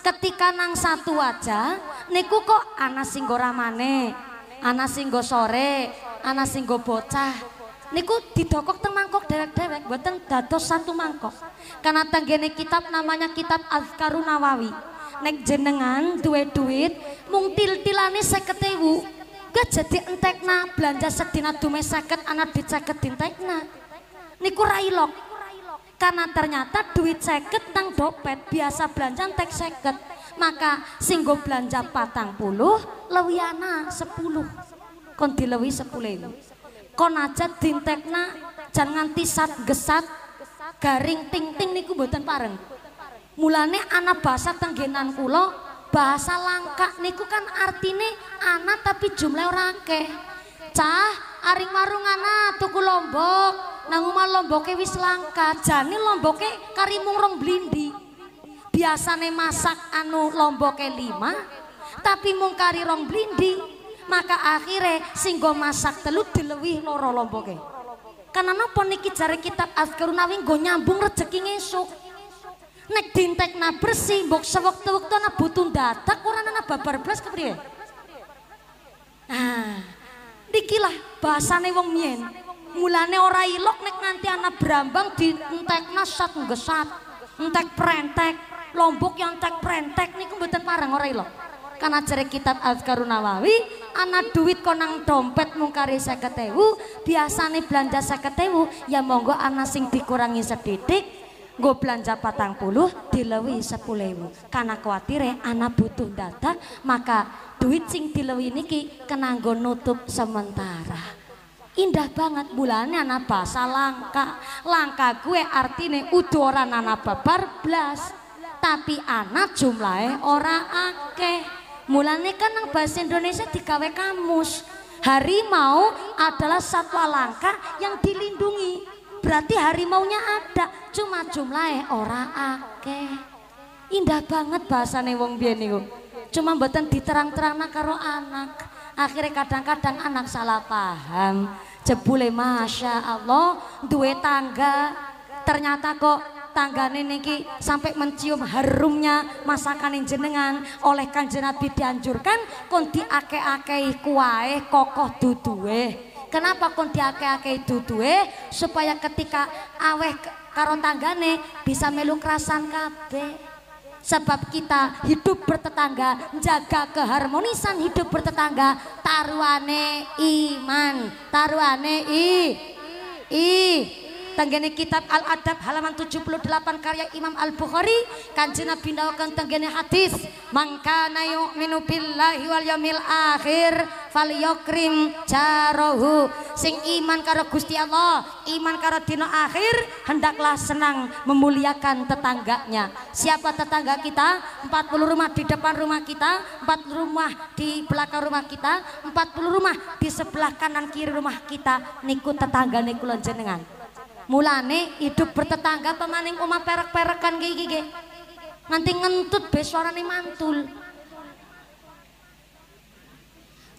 ketika nang satu aja niku kok ana sing ora maneh ana sing sore ana sing bocah niku didokok teng mangkok dewek-dewek mboten dados satu mangkok karena tenggene kitab namanya kitab azkaru nawawi nek jenengan duwe duit mung til-tilane 50000 gak jadi entekna belanja sedina dume seket anak dicek entekna, niku railok karena ternyata duit seket nang dopet biasa belanja tek seket maka singgo belanja patang puluh lewiana sepuluh kon dilewi sepuluh kon aja dintekna jangan tisat gesat garing ting ting niku buatan pareng mulane anak bahasa tenggenan kulo bahasa langka niku kan artine anak tapi jumlah orang cah aring Marungana tuku lombok nang omah lomboke wis langka jane lomboke karimung rong blindi biasane masak anu lomboke lima tapi mung kari rong blindi maka akhirnya singgo masak telu dilewih loro lomboke karena nopo niki jare kitab Azkar Nawi nggo nyambung rejeki ngesuk nek dintek na bersih mbok sewektu-wektu ana butun dadak ora ana babar blas kepriye nah Dikilah bahasane wong mien mulane ora ilok nek nganti anak berambang di entek nasat ngesat entek prentek lombok yang entek prentek niku mboten parang ora ilok karena kan cerita kitab Azkarun Nawawi anak duit konang dompet mung kari 50000 biasane belanja 50000 ya monggo anak sing dikurangi sedidik Gue belanja patang puluh dilewi sepuluh Karena ya anak butuh data, maka duit sing dilewi niki kenanggo nutup sementara. Indah banget bulannya anak bahasa langka. Langka gue artinya utuh orang anak babar blas. Tapi anak jumlahnya orang akeh. Mulane kan nang bahasa Indonesia digawe kamus. Harimau adalah satwa langka yang dilindungi berarti harimaunya ada, cuma jumlahnya ora ake. Indah banget bahasa bahasane wong biyen nih Cuma beten diterang nak karo anak. Akhirnya kadang-kadang anak salah paham. Jebule Masya Allah, dua tangga. Ternyata kok tangga niki sampai mencium harumnya masakan yang jenengan oleh kanjeng Nabi dianjurkan kon ake akei kuae kokoh duduwe kenapa kon diake-ake duduhe supaya ketika aweh karo tanggane bisa melu kerasan kabeh sebab kita hidup bertetangga jaga keharmonisan hidup bertetangga taruhane iman taruhane i i tenggene kitab Al-Adab halaman 78 karya Imam Al-Bukhari kanjeng Nabi ndawuhaken tenggene hadis mangkana yu'minu billahi wal yamil akhir falyakrim jarohu sing iman karo Gusti Allah iman karo dino akhir hendaklah senang memuliakan tetangganya siapa tetangga kita 40 rumah di depan rumah kita 40 rumah di belakang rumah kita 40 rumah di sebelah kanan kiri rumah kita niku tetangga niku lonjenengan Mulane hidup bertetangga pemaning omah perek-perekan iki iki. Nanti ngentut be suarane mantul.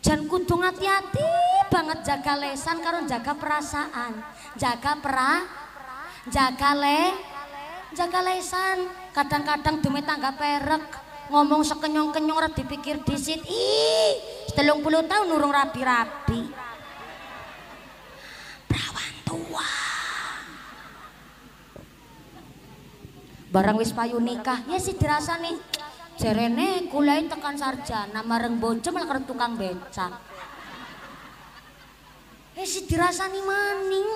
Jan kudu ati-ati banget jaga lesan karo jaga perasaan. Jaga pra jaga le jaga lesan. Kadang-kadang dume tangga perek ngomong sekenyong-kenyong dipikir disit. Ih, 30 tahun urung rapi-rapi. barang wis payu nikah ya si dirasa nih jerene kulain tekan sarjana mareng bocem lah karena tukang becak ya si dirasa nih maning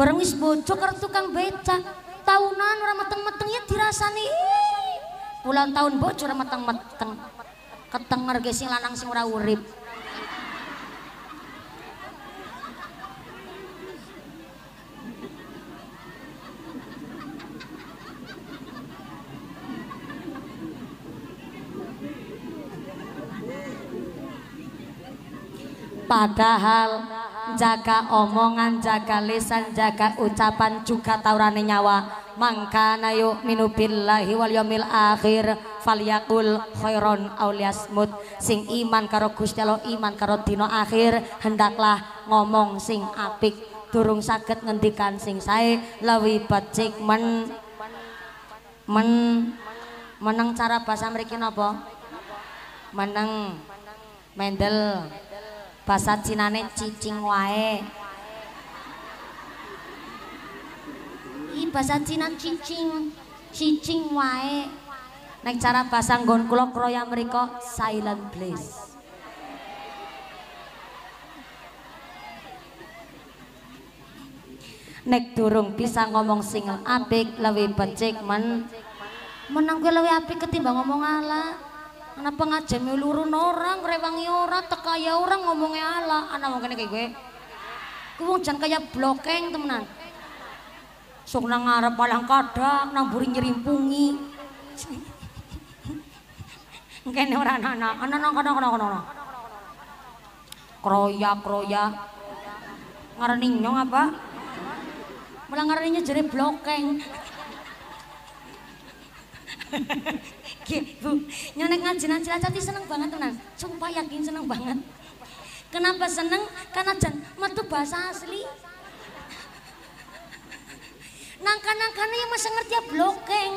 barang wis bocok karena tukang becak tahunan orang mateng mateng ya dirasa nih ulang tahun bocor orang mateng mateng ketengar gesing lanang sing ora urip Padahal jaga omongan, jaga lisan, jaga ucapan juga tauran nyawa. Mangkana yuk minu billahi wal yomil akhir falyakul khairon auliasmut sing iman karo Gusti iman karo dino akhir hendaklah ngomong sing apik durung sakit ngendikan sing sae lawi becik men men menang cara bahasa mriki Nopo menang mendel basa cinane cicing wae iki basa cinan cicing cicing wae nek cara basa nggon kula kroya mriko silent please nek durung bisa ngomong single apik lebih becik men menang kuwi luwih apik ketimbang ngomong ala kenapa ngajemi lurun orang rewangi orang teka ya orang ngomongnya Allah anak mau kayak gue gue wong jangan kaya blokeng temenan sok nang ngarep palang kadang nang buri nyerimpungi Mungkin orang anak-anak, anak-anak, anak-anak, anak-anak, kroya, kroya, ngarani nyong apa? Malah ngarani jadi blokeng. Nggih, Bu. Nyonek nang Cilacap seneng banget tenan. Sumpah yakin seneng banget. Kenapa seneng? Karena jan metu bahasa asli. Nangka-nangkane ya masih ngerti ya blokeng.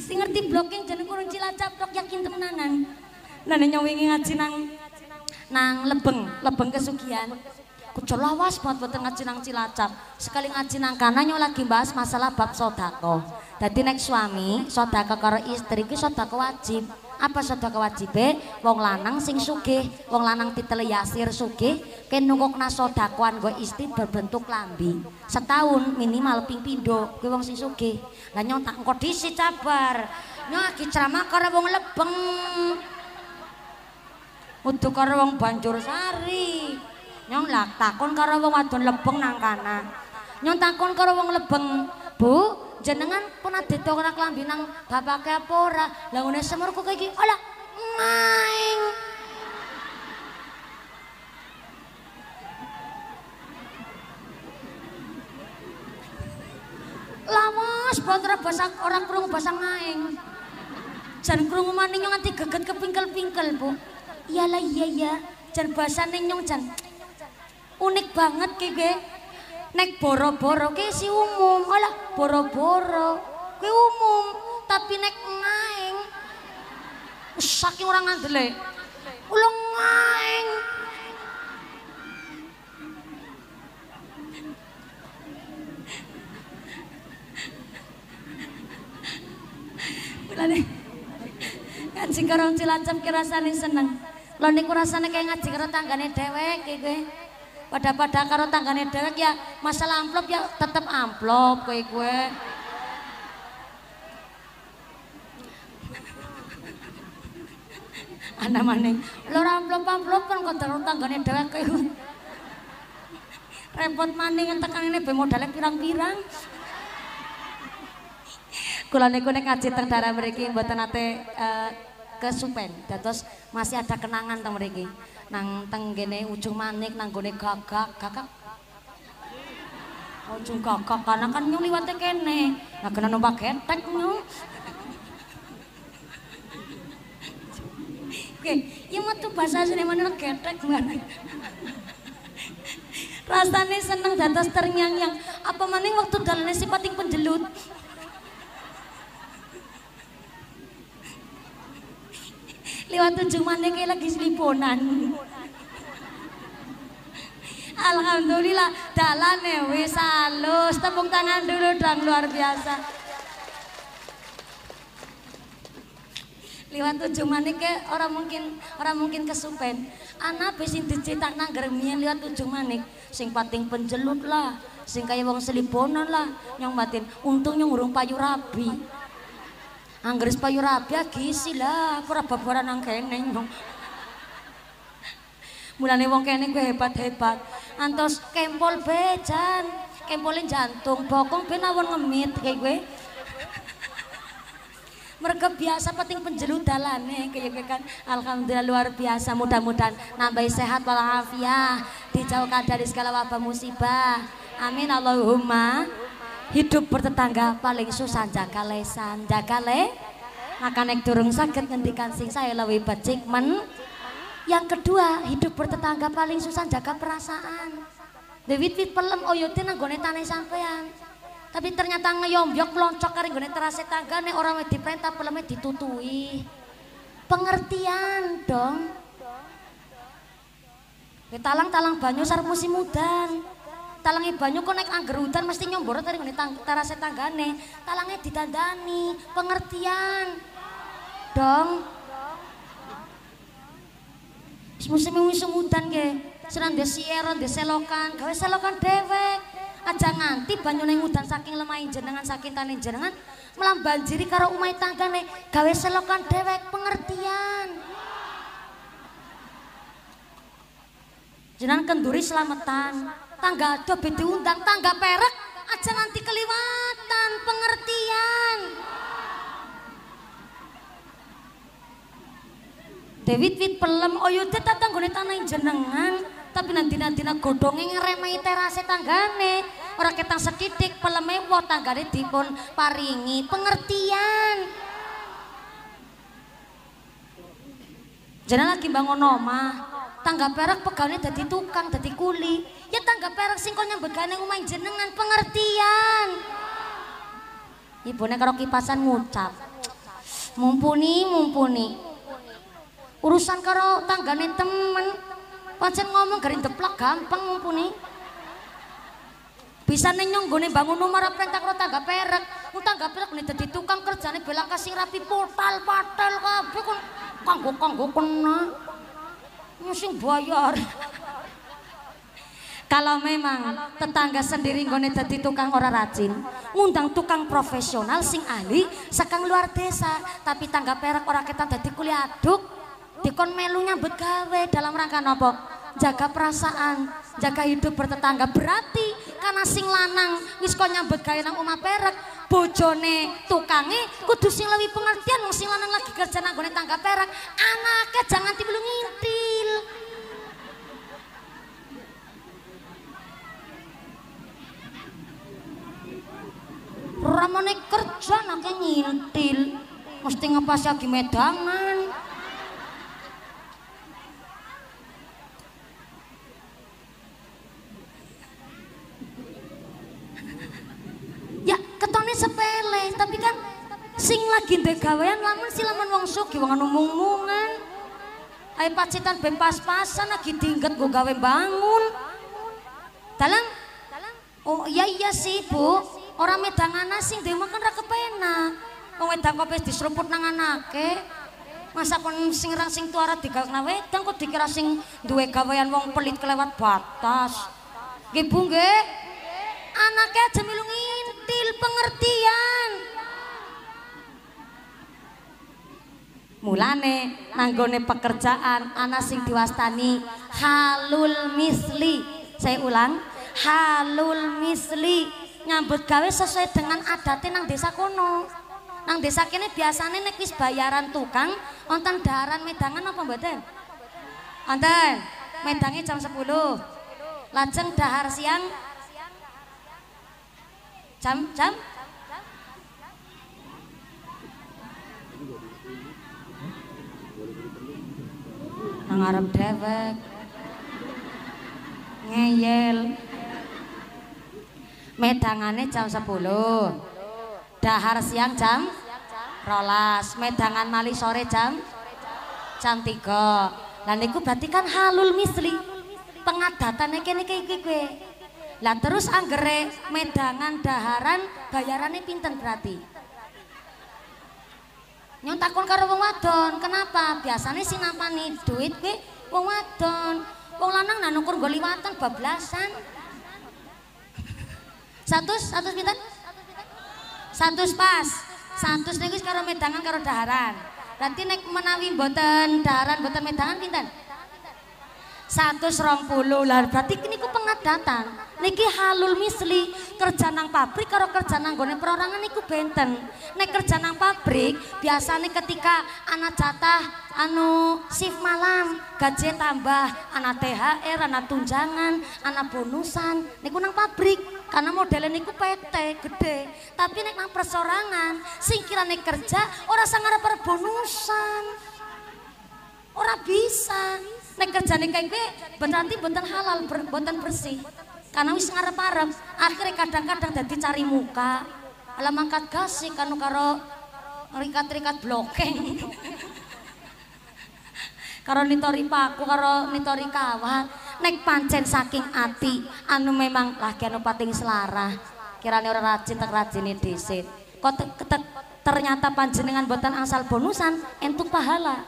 Sing ngerti blokeng jan kurang Cilacap tok yakin temenanan. Lah nyawingi ngaji nang nang Lebeng, Lebeng Kesugihan. kucur lawas buat buat ngaji nang cilacap sekali ngaji nang kanan lagi bahas masalah bab sodako jadi nek suami sodako karo istri ki sodako wajib apa sodako wajib wong lanang sing suge wong lanang titel yasir suge ke nungkuk na sodakoan gue istri berbentuk lambing. setahun minimal ping pindo gue wong sing suge lah nyontak ngkot disi cabar lagi ceramah karo wong lebeng untuk karo wong banjur sari Nyong lak takon karo wong wadon lempeng nang kana. Nyong takon karo wong lebeng, Bu, jenengan pernah ditok nang klambi nang bapake apa ora? Lah ngene semurku kiki, alah. Maing. Lawas botre basang orang krungu basa ngaing. Jan krungu maning nyong nganti geget kepingkel-pingkel, Bu. Iyalah iya iya. Jan basane nyong jan. unik banget ki nggih. Nek boro-boro ki si umum. Alah, boro-boro. Ki umum, tapi nek ngaing. Saking orang ngandele. Ulo ngaing. Mulane. Kan sing karo Cilacem ki rasane seneng. Lha niku rasane kaya ngaji karo tanggane dhewek iki kowe. pada-pada karo tanggane dewek ya masalah amplop ya tetep amplop kowe kowe anak maning lo amplop amplop kan kok karo tanggane dewek kowe repot maning tekan ini be modalnya pirang-pirang kula niku nek ngaji teng darah mriki mboten nate uh, eh, kesupen dados masih ada kenangan teng mriki nang teng tenggene ujung manik nang gone gagak gagak ujung gagak karena kan nyung liwate kene nah kena numpak ketek nyung oke iya metu basa sini mana ketek mana rasane seneng dados ternyang-nyang apa maning waktu dalane sipating pendelut Lewat mana kayak lagi seliponan. Alhamdulillah dalam wis halus. Tepung tangan dulu dong luar biasa. Lewat mana maniknya orang mungkin orang mungkin kesupen. anak wis dicetak nang gremien lewat tujuh manik. Sing pating penjelut lah, sing kayak wong seliponan lah nyong batin. Untung nyong urung payu rabi. Anggeris payu rabi ah, gisi lah, ora buaran nang keneng dong. Mulane wong keneng gue hebat-hebat. Antos kempol bejan, kempolin jantung, bokong ben ngemit kayak gue. mereka biasa penting penjelu dalane kayak gue kan alhamdulillah luar biasa mudah-mudahan nambah sehat walafiat dijauhkan dari segala wabah musibah amin Allahumma hidup bertetangga paling susah jaga lesan jaga le akan naik turun sakit ngendikan sing saya lebih becik men yang kedua hidup bertetangga paling susah jaga perasaan Dewit wit pelem oyotin oh ya nanggone tanah sampean tapi ternyata ngeyombyok loncok kari nggone terasa tangga nih orang diperintah peleme ditutui pengertian dong Talang-talang banyu sar musim mudan. talangi banyu kok naik angger hutan mesti nyombor tadi ngene tarase tanggane talange ditandani pengertian dong wis musim musim hutan ge seran de sieron de selokan gawe selokan dewek aja nganti banyu ning udan saking lemahin jenengan saking tanen jenengan jiri, karo umay tanggane gawe selokan dewek pengertian jenengan kenduri selamatan, selamatan. tangga dobit diundang tangga perek aja nanti keliwatan pengertian Dewit wit pelem oyo oh det tanggone tanah jenengan tapi nanti nanti nak godonge ngeremai terase tanggane Orang ketang setitik peleme wah tanggane dipun paringi pengertian jenengan lagi bangun oma tangga perak pegawai jadi tukang jadi kuli ya tangga perang singkong nyambut gane ngumain jenengan pengertian ibu ibunya karo kipasan ngucap mumpuni mumpuni urusan karo tanggane temen pancen ngomong garin deplak gampang mumpuni bisa nenyong gue bangun nomor apa yang takut tangga perak tangga perak nih jadi tukang kerja nih bilang kasih rapi portal portal kabe kan kanggo kanggo kena nyusing bayar Kalau memang tetangga sendiri ngone dadi tukang ora rajin, ngundang tukang profesional sing ahli sekang luar desa, tapi tangga perak ora kita dadi kuliah aduk, dikon melunya begawe dalam rangka nopo? Jaga perasaan, jaga hidup bertetangga berarti karena sing lanang wis kon nyambut gawe nang omah perak, bojone tukange kudu sing lebih pengertian wong sing lanang lagi kerja nang tangga perak, anaknya jangan timbul ngintil. ramane kerja nangke nyintil mesti ngepas lagi medangan ya ketone sepele tapi kan sing lagi ndek gawean lamun silaman wong sugih wong anu mung-mungan ae pacitan ben pas-pasan lagi diinget gue gawe bangun dalang Oh iya iya sih bu, Orang medang anak sing dia makan ra penak orang medang kopi diseruput nang anak Masa pun sing rang sing tuara digakna wedang kok dikira sing duwe gawean wong pelit kelewat batas. Nggih nge anaknya aja milu ngintil pengertian. Mulane nanggone pekerjaan anak sing diwastani halul misli. Saya ulang, halul misli nyambut gawe sesuai dengan adatnya nang desa kono nang desa kini biasanya nek wis bayaran tukang onten daharan medangan apa mbak mboten onten medangnya jam 10 lajeng dahar siang jam jam nang arep dewek ngeyel medangane jam 10 dahar siang jam rolas medangan mali sore jam jam 3 lah niku berarti kan halul misli pengadatane kene iki kowe lah terus anggere medangan daharan bayarannya pinten berarti nyon takon karo wong wadon kenapa biasanya sih nampani duit kowe wong wadon wong lanang nanukur goliwatan bablasan Santus, santus pinten? Santus pas. Santus niku karo medangan karo daharan. Berarti nek menawi mboten daharan mboten medangan pinten? Santus rompulu lah berarti ini ku pengadatan niki halul misli kerja nang pabrik karo kerja nang gone perorangan niku benten nek kerja nang pabrik biasa biasanya ketika anak jatah anu shift malam gaji tambah anak THR anak tunjangan anak bonusan niku nang pabrik karena modelnya niku PT gede tapi nek nang persorangan singkiran nek kerja orang sangat perbonusan Orang bisa nek kerjane kayak gue berarti bonten halal bonten bersih karena wis ngarep-arep akhirnya kadang-kadang jadi cari muka alam angkat gasik kanu karo rikat-rikat blokeng karo nitori paku karo nitori kawan nek pancen saking ati anu memang lagi anu pating selarah kirane ora rajin tek rajine dhisik kok ternyata panjenengan boten asal bonusan entuk pahala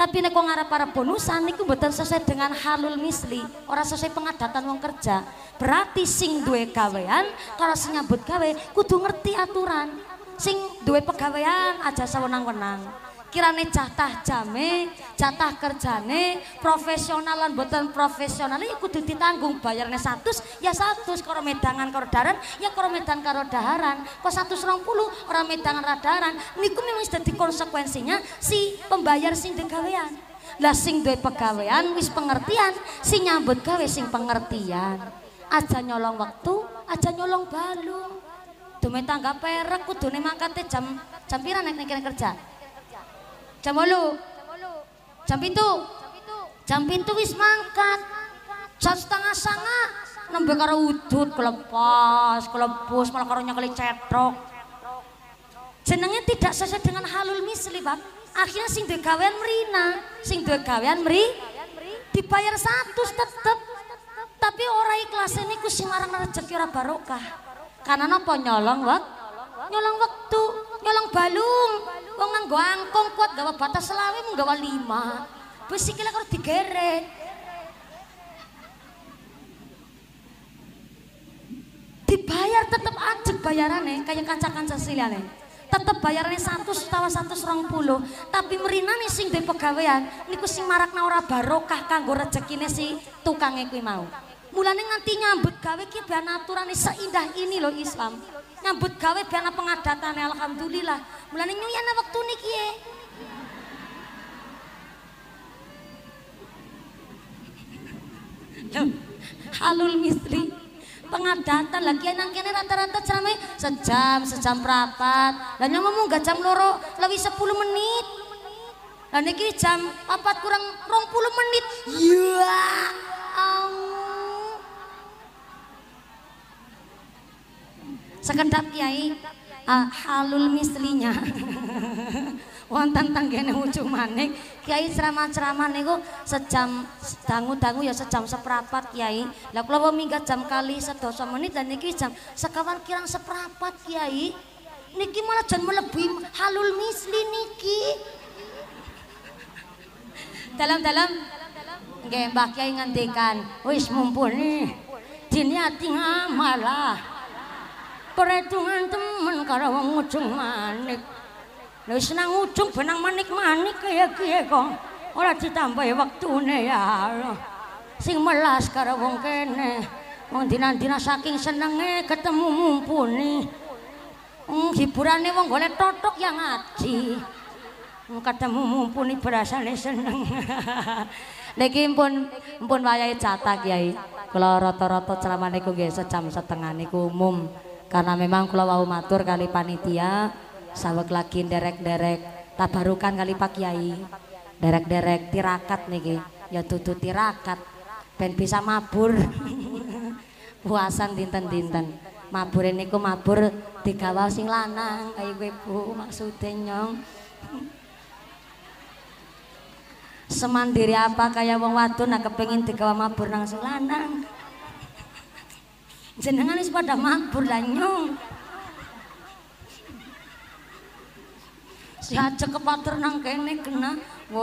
tapi nek ngarep-arep bonusan niku mboten sesuai dengan halul misli, ora sesuai pengadatan wong kerja. Berarti sing duwe gawean kalau sing nyambut gawe kudu ngerti aturan. Sing duwe pegawean aja sewenang-wenang kirane catah jame, catah kerjane, profesionalan lan boten profesional ya kudu ditanggung bayarnya satu, ya satu, kalau medangan karo daran ya karo medan karo daharan. Kok puluh orang medangan radaran daharan niku memang dadi konsekuensinya si pembayar sing dengkalian, Lah sing duwe pegawean wis pengertian, si nyambut gawe sing pengertian. Aja nyolong waktu, aja nyolong balung. Dume tangga perek kudune mangkate jam jam pira nek kerja? jam 8. Jam pintu. Jam pintu wis mangkat. Jam setengah sanga nembe karo udut kelepas, kelebus malah karo nyekeli cetrok. Jenenge tidak sesuai dengan halul misli, Bang. Akhirnya sing duwe gawean merina, sing duwe gawean meri dibayar satu tetep. Tapi orang ikhlas niku sing marang rezeki ora barokah. Karena napa nyolong, Bang? nyolong waktu nyolong balung. Wong nganggo angkong kuat gawa batas selawe mung gawa lima. besi kila lek digeret. Dibayar tetep aja bayarannya kayak kanca-kanca silane. Tetep bayarane satu serang puluh, tapi nih sing duwe pegawean niku sing marakna naura barokah kanggo rejekine si tukang kuwi mau. Mulane nganti nyambut gawe ki aturan seindah ini loh Islam. nyambut gawe biar ana pengadatane alhamdulillah. Mulane nyuyana waktu niki ye. Halul misri pengadatan lagi nang kene rata-rata ceramah sejam sejam rapat lah nyomo mung jam loro lebih 10 menit lah niki jam 4 kurang 20 menit ya sekedap kiai uh, halul mislinya wonten tanggene ujung manik kiai ceramah-ceramah niku sejam dangu-dangu ya sejam seprapat kiai lah kula minggat jam kali sedasa menit dan niki jam sekawan kirang seprapat kiai niki malah jan melebihi halul misli niki dalam-dalam nggih Mbah Kiai ngendikan wis mumpuni diniati ngamalah kore duwen temen karo wong ujung manik. Wis nang ujung benang manik-manik kaya kiye kok ora ditambahi wektune Allah. Sing melas karo wong kene. Wong dina-dina saking senenge ketemu mumpuni. Wong mm, hiburane wong golek totok yang ngaji. Wong ketemu mumpuni berasane seneng. Niki pun pun wayahe catak Kiai. Kula rata-rata ceramah niku nggih sejam setengah niku umum. karena memang kula wau matur kali panitia sawek lagi derek-derek tabarukan kali Pak Kiai derek-derek tirakat niki ya tutu tirakat ben bisa mabur puasan dinten-dinten mabur ini ku mabur tiga sing lanang kayak gue bu maksudnya nyong semandiri apa kayak wong wadon nah kepengin tiga mabur nang sing lanang jenengan wis padha mabur lah nyung aja kepater nang kene kena 18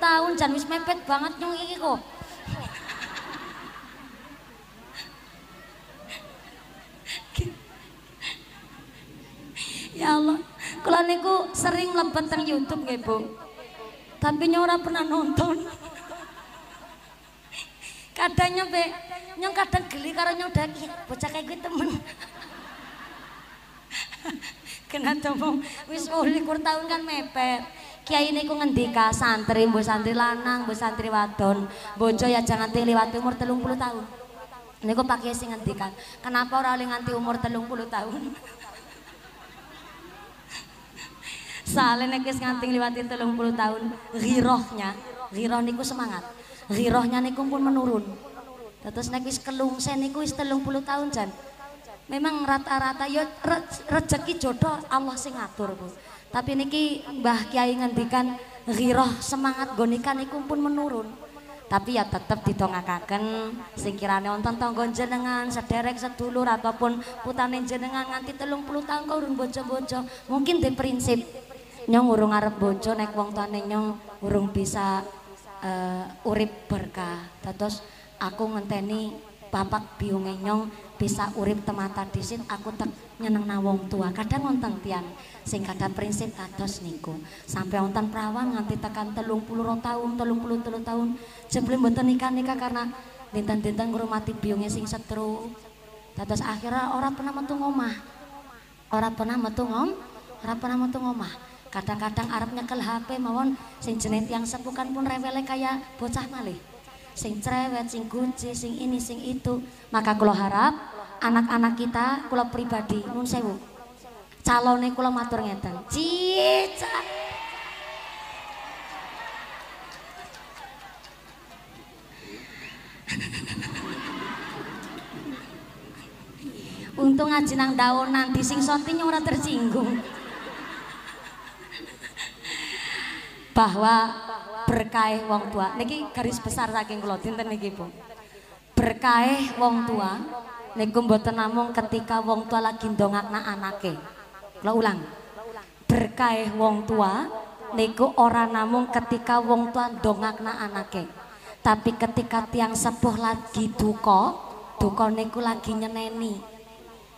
tahun jan wis mepet banget nyung iki kok Ya Allah, kula niku sering lebet teng YouTube nggih, Bu. Tapi nyora pernah nonton. Kadang nyampe nyong kadang geli karo nyong daki bocah kayak gue temen kena domong wis kur tahun kan mepet kiai ku ngendika santri mbu santri lanang mbu santri wadon bojo ya jangan nganti lewat umur telung puluh tahun ini ku Kiai sing ngendika kenapa orang oleh nganti umur telung puluh tahun Soalnya nek wis nganti telung puluh tahun, girohnya, giroh niku semangat. Girohnya niku pun menurun. Dados nek wis kelungsen niku wis 30 tahun jan. Memang rata-rata ya re, rejeki jodoh Allah sing ngatur, Bu. Tapi niki Mbah Kiai ngendikan ghirah semangat gonikan niku pun menurun. Tapi ya tetep ditongakaken sing kirane wonten tangga jenengan, sederek sedulur ataupun putane jenengan nganti 30 tahun kok urung bojo-bojo, mungkin di prinsip nyong urung arep bojo nek wong tuane nyong urung bisa uh, urip berkah. Dados aku ngenteni bapak biung enyong bisa urip temata disin aku tek nyeneng na wong tua kadang wonten tiang sing kadang prinsip kados niku sampe wonten prawang nganti tekan telung puluh tahun telung puluh telung tahun jebelin wonten nikah nikah karena dinten dinten ngurumati biungnya sing setru terus akhirnya orang pernah metu ngomah orang pernah metu ngom orang pernah metu ngomah kadang-kadang arepnya nyekel HP mawon sing jeneng yang sepukan pun rewele kaya bocah malih sing cerewet, sing kunci, sing ini, sing itu. Maka kulo harap anak-anak kita, kulo pribadi, nun sewu. calonnya kula matur ngeten. Cica. Untung aja nang daun nanti sing sontinya orang tersinggung. bahwa berkaih wong tua niki garis besar saking kula dinten niki Bu berkaih wong tua niku mboten namung ketika wong tua lagi ndongakna anake kula ulang berkaih wong tua niku ora namung ketika wong tua ndongakna anake tapi ketika tiang sepuh lagi duka duka niku lagi nyeneni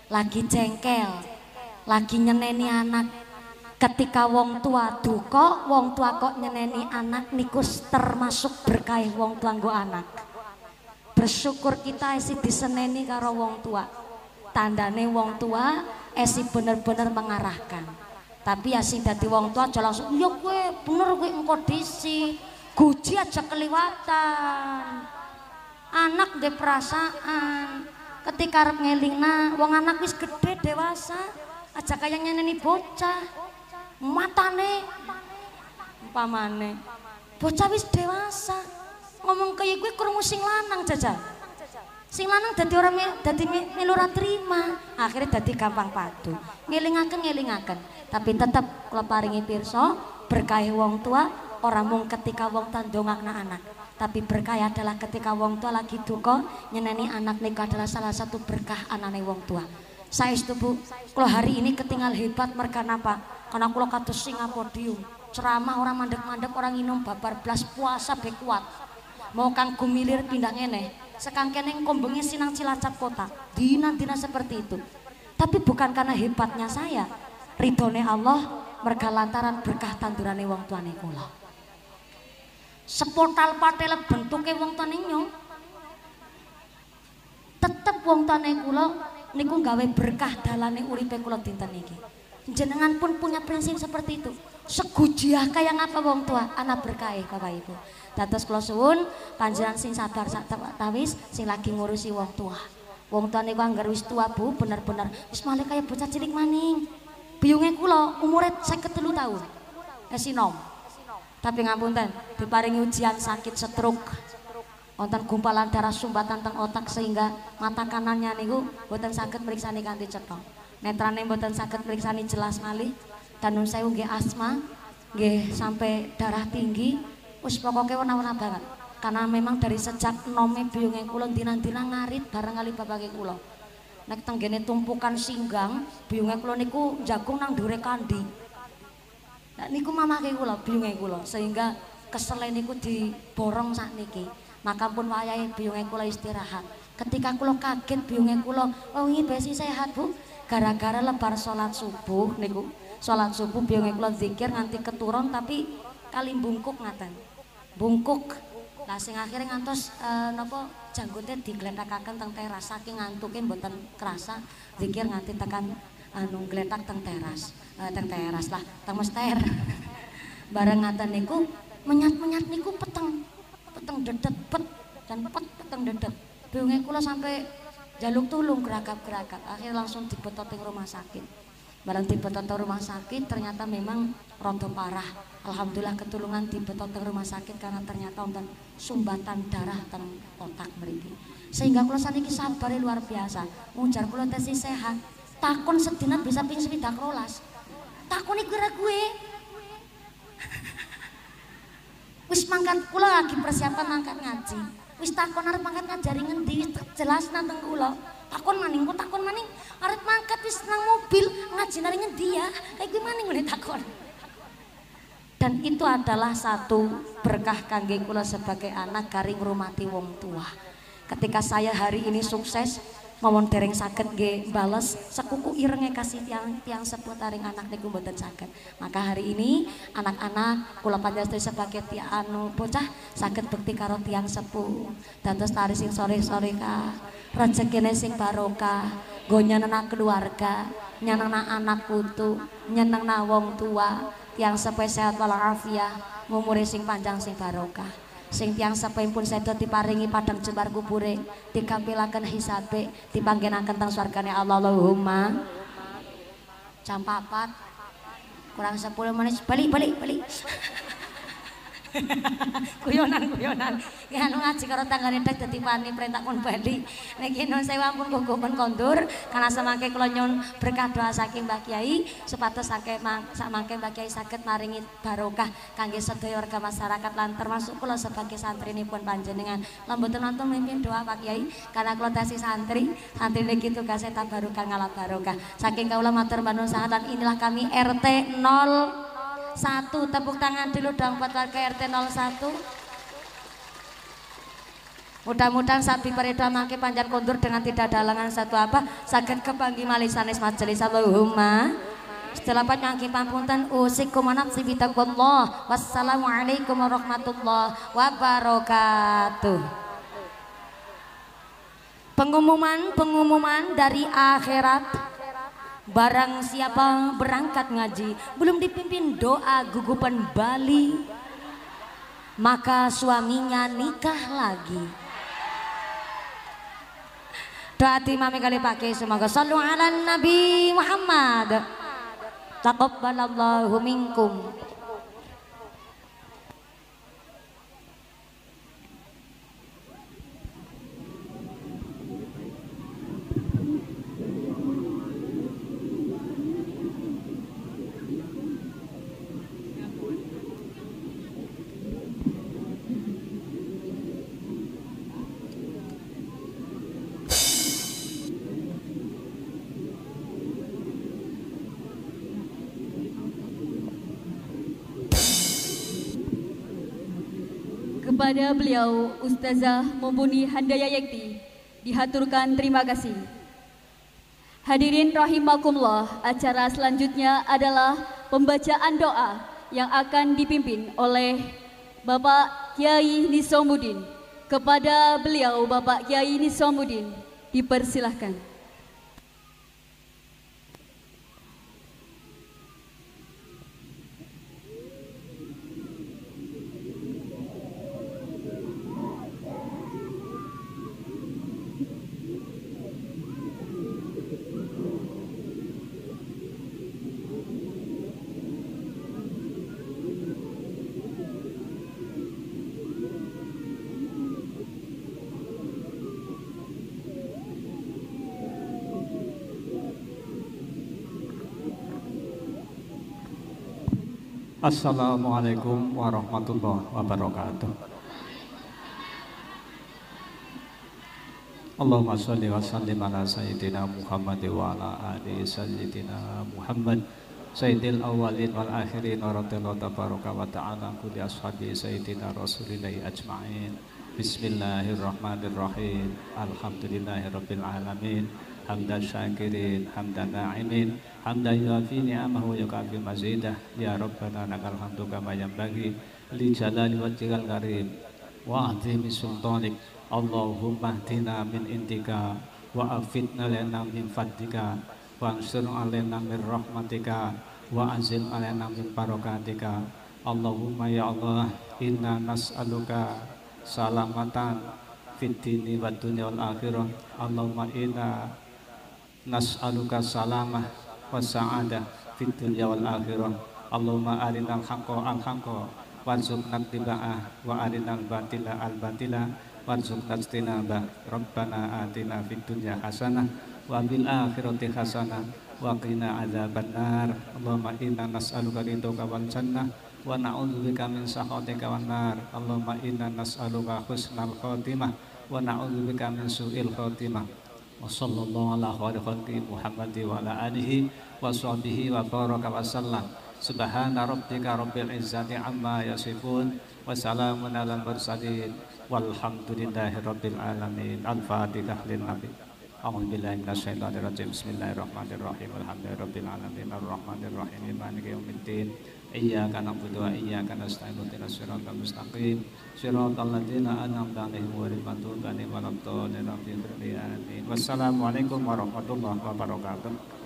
lagi jengkel lagi nyeneni anak ketika wong tua duka wong tua kok nyeneni anak nikus termasuk berkah wong tua anak bersyukur kita esi diseneni karo wong tua tandane wong tua esi bener-bener mengarahkan tapi ya sing dadi wong tua aja langsung ya kowe bener kowe engko disi guji aja keliwatan anak de perasaan ketika arep ngelingna wong anak wis gede dewasa aja kaya nyeneni bocah matane umpamane bocah wis dewasa ngomong kaya gue krungu sing lanang jajal sing lanang dadi ora dadi melu ora terima akhirnya dadi gampang patuh ngelingaken ngelingaken tapi tetap kula paringi pirsa berkah wong tua orang mung ketika wong tandong anak-anak tapi berkah adalah ketika wong tua lagi duka nyeneni anak niku adalah salah satu berkah anane wong tua saya Bu, kalau hari ini ketinggal hebat mereka apa? karena aku lakukan sing podium ceramah orang mandek-mandek orang minum babar belas puasa bekuat, mau kang gumilir pindah ngene sekang kene kombengnya sinang cilacap kota dina-dina seperti itu tapi bukan karena hebatnya saya ridhone Allah merga lantaran berkah tandurane wong tuane kula seportal patele bentuke wong tuane nyong tetep wong tuane kula niku gawe berkah dalane uripe kula dinten iki jenengan pun punya prinsip seperti itu segujiah kaya ngapa wong tua anak berkah Bapak Ibu datus kula suwun sing sabar sak tawis sing lagi ngurusi wong tua wong tua niku anggar wis tua Bu bener-bener wis malih kaya bocah cilik maning kulo, kula saya ketelu tahun esinom tapi ngapunten diparingi ujian sakit setruk. wonten gumpalan darah sumbatan teng otak sehingga mata kanannya niku boten meriksa nih ganti cetha netrane mboten saged mriksani jelas malih danun saya nggih asma nggih sampai darah tinggi wis pokoke warna-warna banget karena memang dari sejak nome biyunge kula dinan-dinan ngarit bareng kali bapake kula nek tenggene tumpukan singgang biyunge kula niku jagung nang dhuwure kandi nah, niku mamake kula biyunge kula sehingga kesele niku diborong sak niki maka pun wayahe biyunge kula istirahat ketika kula kaget biyunge kula oh ini besi sehat bu gara-gara lebar sholat subuh niku sholat subuh biar ngekulo zikir nganti keturun tapi kali bungkuk ngaten bungkuk lah sing akhirnya ngantos e, nopo janggutnya digelentakakan teng teras saking ngantukin buatan kerasa zikir nganti tekan anu geletak teng teras e, teng teras lah teng mester bareng ngaten niku menyat menyat niku peteng peteng dedet pet dan pet peteng dedet biar ngekulo sampai jaluk tulung kerakap kerakap, akhirnya langsung tipe ke rumah sakit barang tipe ke rumah sakit ternyata memang rontok parah Alhamdulillah ketulungan tipe ke rumah sakit karena ternyata wonten sumbatan darah teng otak meriki sehingga kula ini sabare luar biasa ujar kula tesi sehat takon sedina bisa pingsu swidak rolas takon ini ora gue wis mangkat kula lagi persiapan mangkat ngaji wis takon arep mangkat ngajari ngendi wis jelas nanti kula takon maning ku takon maning arep mangkat wis nang mobil ngaji nari ngendi ya kayak gue maning boleh takon dan itu adalah satu berkah kangge kula sebagai anak garing rumati wong tua ketika saya hari ini sukses ngomong dereng sakit ge balas sekuku irengnya kasih tiang tiang seputaring anak niku mboten sakit maka hari ini anak-anak kula panjenengan sebagai tiang anu bocah sakit bukti karo tiang sepuh terus tari sing sore-sore ka rezekine sing barokah go nyenengna keluarga nyenengna anak putu nyenengna wong tua tiang sepuh sehat walafiat umure sing panjang sing barokah sing tiang sepempun sedo diparingi padang jembar kubure dikampilaken hisabe dipanggenaken teng swargane Allah Allahumma campapat, kurang 10 menit balik balik balik guyonan guyonan kan ngaji karo tanggane tek dadi wani perintah pun bali nek kene sewa pun kanggo kon kondur karena semangke kula nyun berkah doa saking Mbah Kiai supados sake samangke Mbah Kiai saged maringi barokah kangge sedaya warga masyarakat lan termasuk kula sebagai santrinipun panjenengan lan mboten nonton mimpin doa Pak Kiai karena kula tesi santri santri niki tugase tabarukan ngalah barokah saking kaula matur manusia lan inilah kami RT 0 satu tepuk tangan dulu dong buat warga RT 01 mudah-mudahan sapi pereda maki panjang kondur dengan tidak dalangan satu apa sakit kebanggi malisanis majelis Allahumma setelah mangki pampunten usik kumanap Allah wassalamualaikum warahmatullahi wabarakatuh pengumuman-pengumuman dari akhirat Barang siapa berangkat ngaji belum dipimpin doa gugupan Bali, maka suaminya nikah lagi. Doa mami kali pakai semoga selalu ala Nabi Muhammad. Taqabbalallahu minkum. Kepada beliau Ustazah Mumpuni Handaya Yekti dihaturkan terima kasih. Hadirin rahimakumullah, acara selanjutnya adalah pembacaan doa yang akan dipimpin oleh Bapak Kiai Nisomudin. Kepada beliau Bapak Kiai Nisomudin dipersilahkan. Assalamualaikum warahmatullahi wabarakatuh. Allahumma sholli wa sallim ala sayyidina Muhammad wa ala ali sayyidina Muhammad sayyidil awwalin wal akhirin wa radhiyallahu tabaraka wa ta'ala kulli ashabi sayyidina rasulillahi ajma'in. Bismillahirrahmanirrahim. Alhamdulillahirabbil alamin hamda syakirin hamda na'imin hamda yuafi ni'amah wa yukafi mazidah ya Rabbana nakal hamdu kama yang bagi li jalali wa jikal karim wa adhimi sultanik Allahumma ahdina min indika wa afidna lena min fadika wa ansurna alena min rahmatika wa azil alena min barokatika Allahumma ya Allah inna nas'aluka salamatan fit dini wa dunia wal akhirah Allahumma inna nas'aluka salamah wa sa'adah fid dunya wal akhirah Allahumma arinal haqqo al haqqo warzuqna tiba'ah wa arinal batila al batila warzuqna istinaba rabbana atina fid dunya hasanah wa bil akhirati hasanah wa qina adzabannar Allahumma inna nas'aluka ridhoka wal jannah wa na'udzubika min sakhatika wan nar Allahumma inna nas'aluka husnal khatimah wa na'udzubika min su'il khatimah وصلى الله على خير خلقه محمد وعلى آله وصحبه وبارك وسلم سبحان ربك رب العزة عما يصفون وسلام على المرسلين والحمد لله رب العالمين الفاتحة للنبي أعوذ بالله من الشيطان الرجيم بسم الله الرحمن الرحيم الحمد لله رب العالمين الرحمن الرحيم مالك يوم الدين Iya karena butuh iya karena setain rutina surat al mustaqim surat al ladina anam dani huwarib antul dani warabto dani wassalamualaikum warahmatullahi wabarakatuh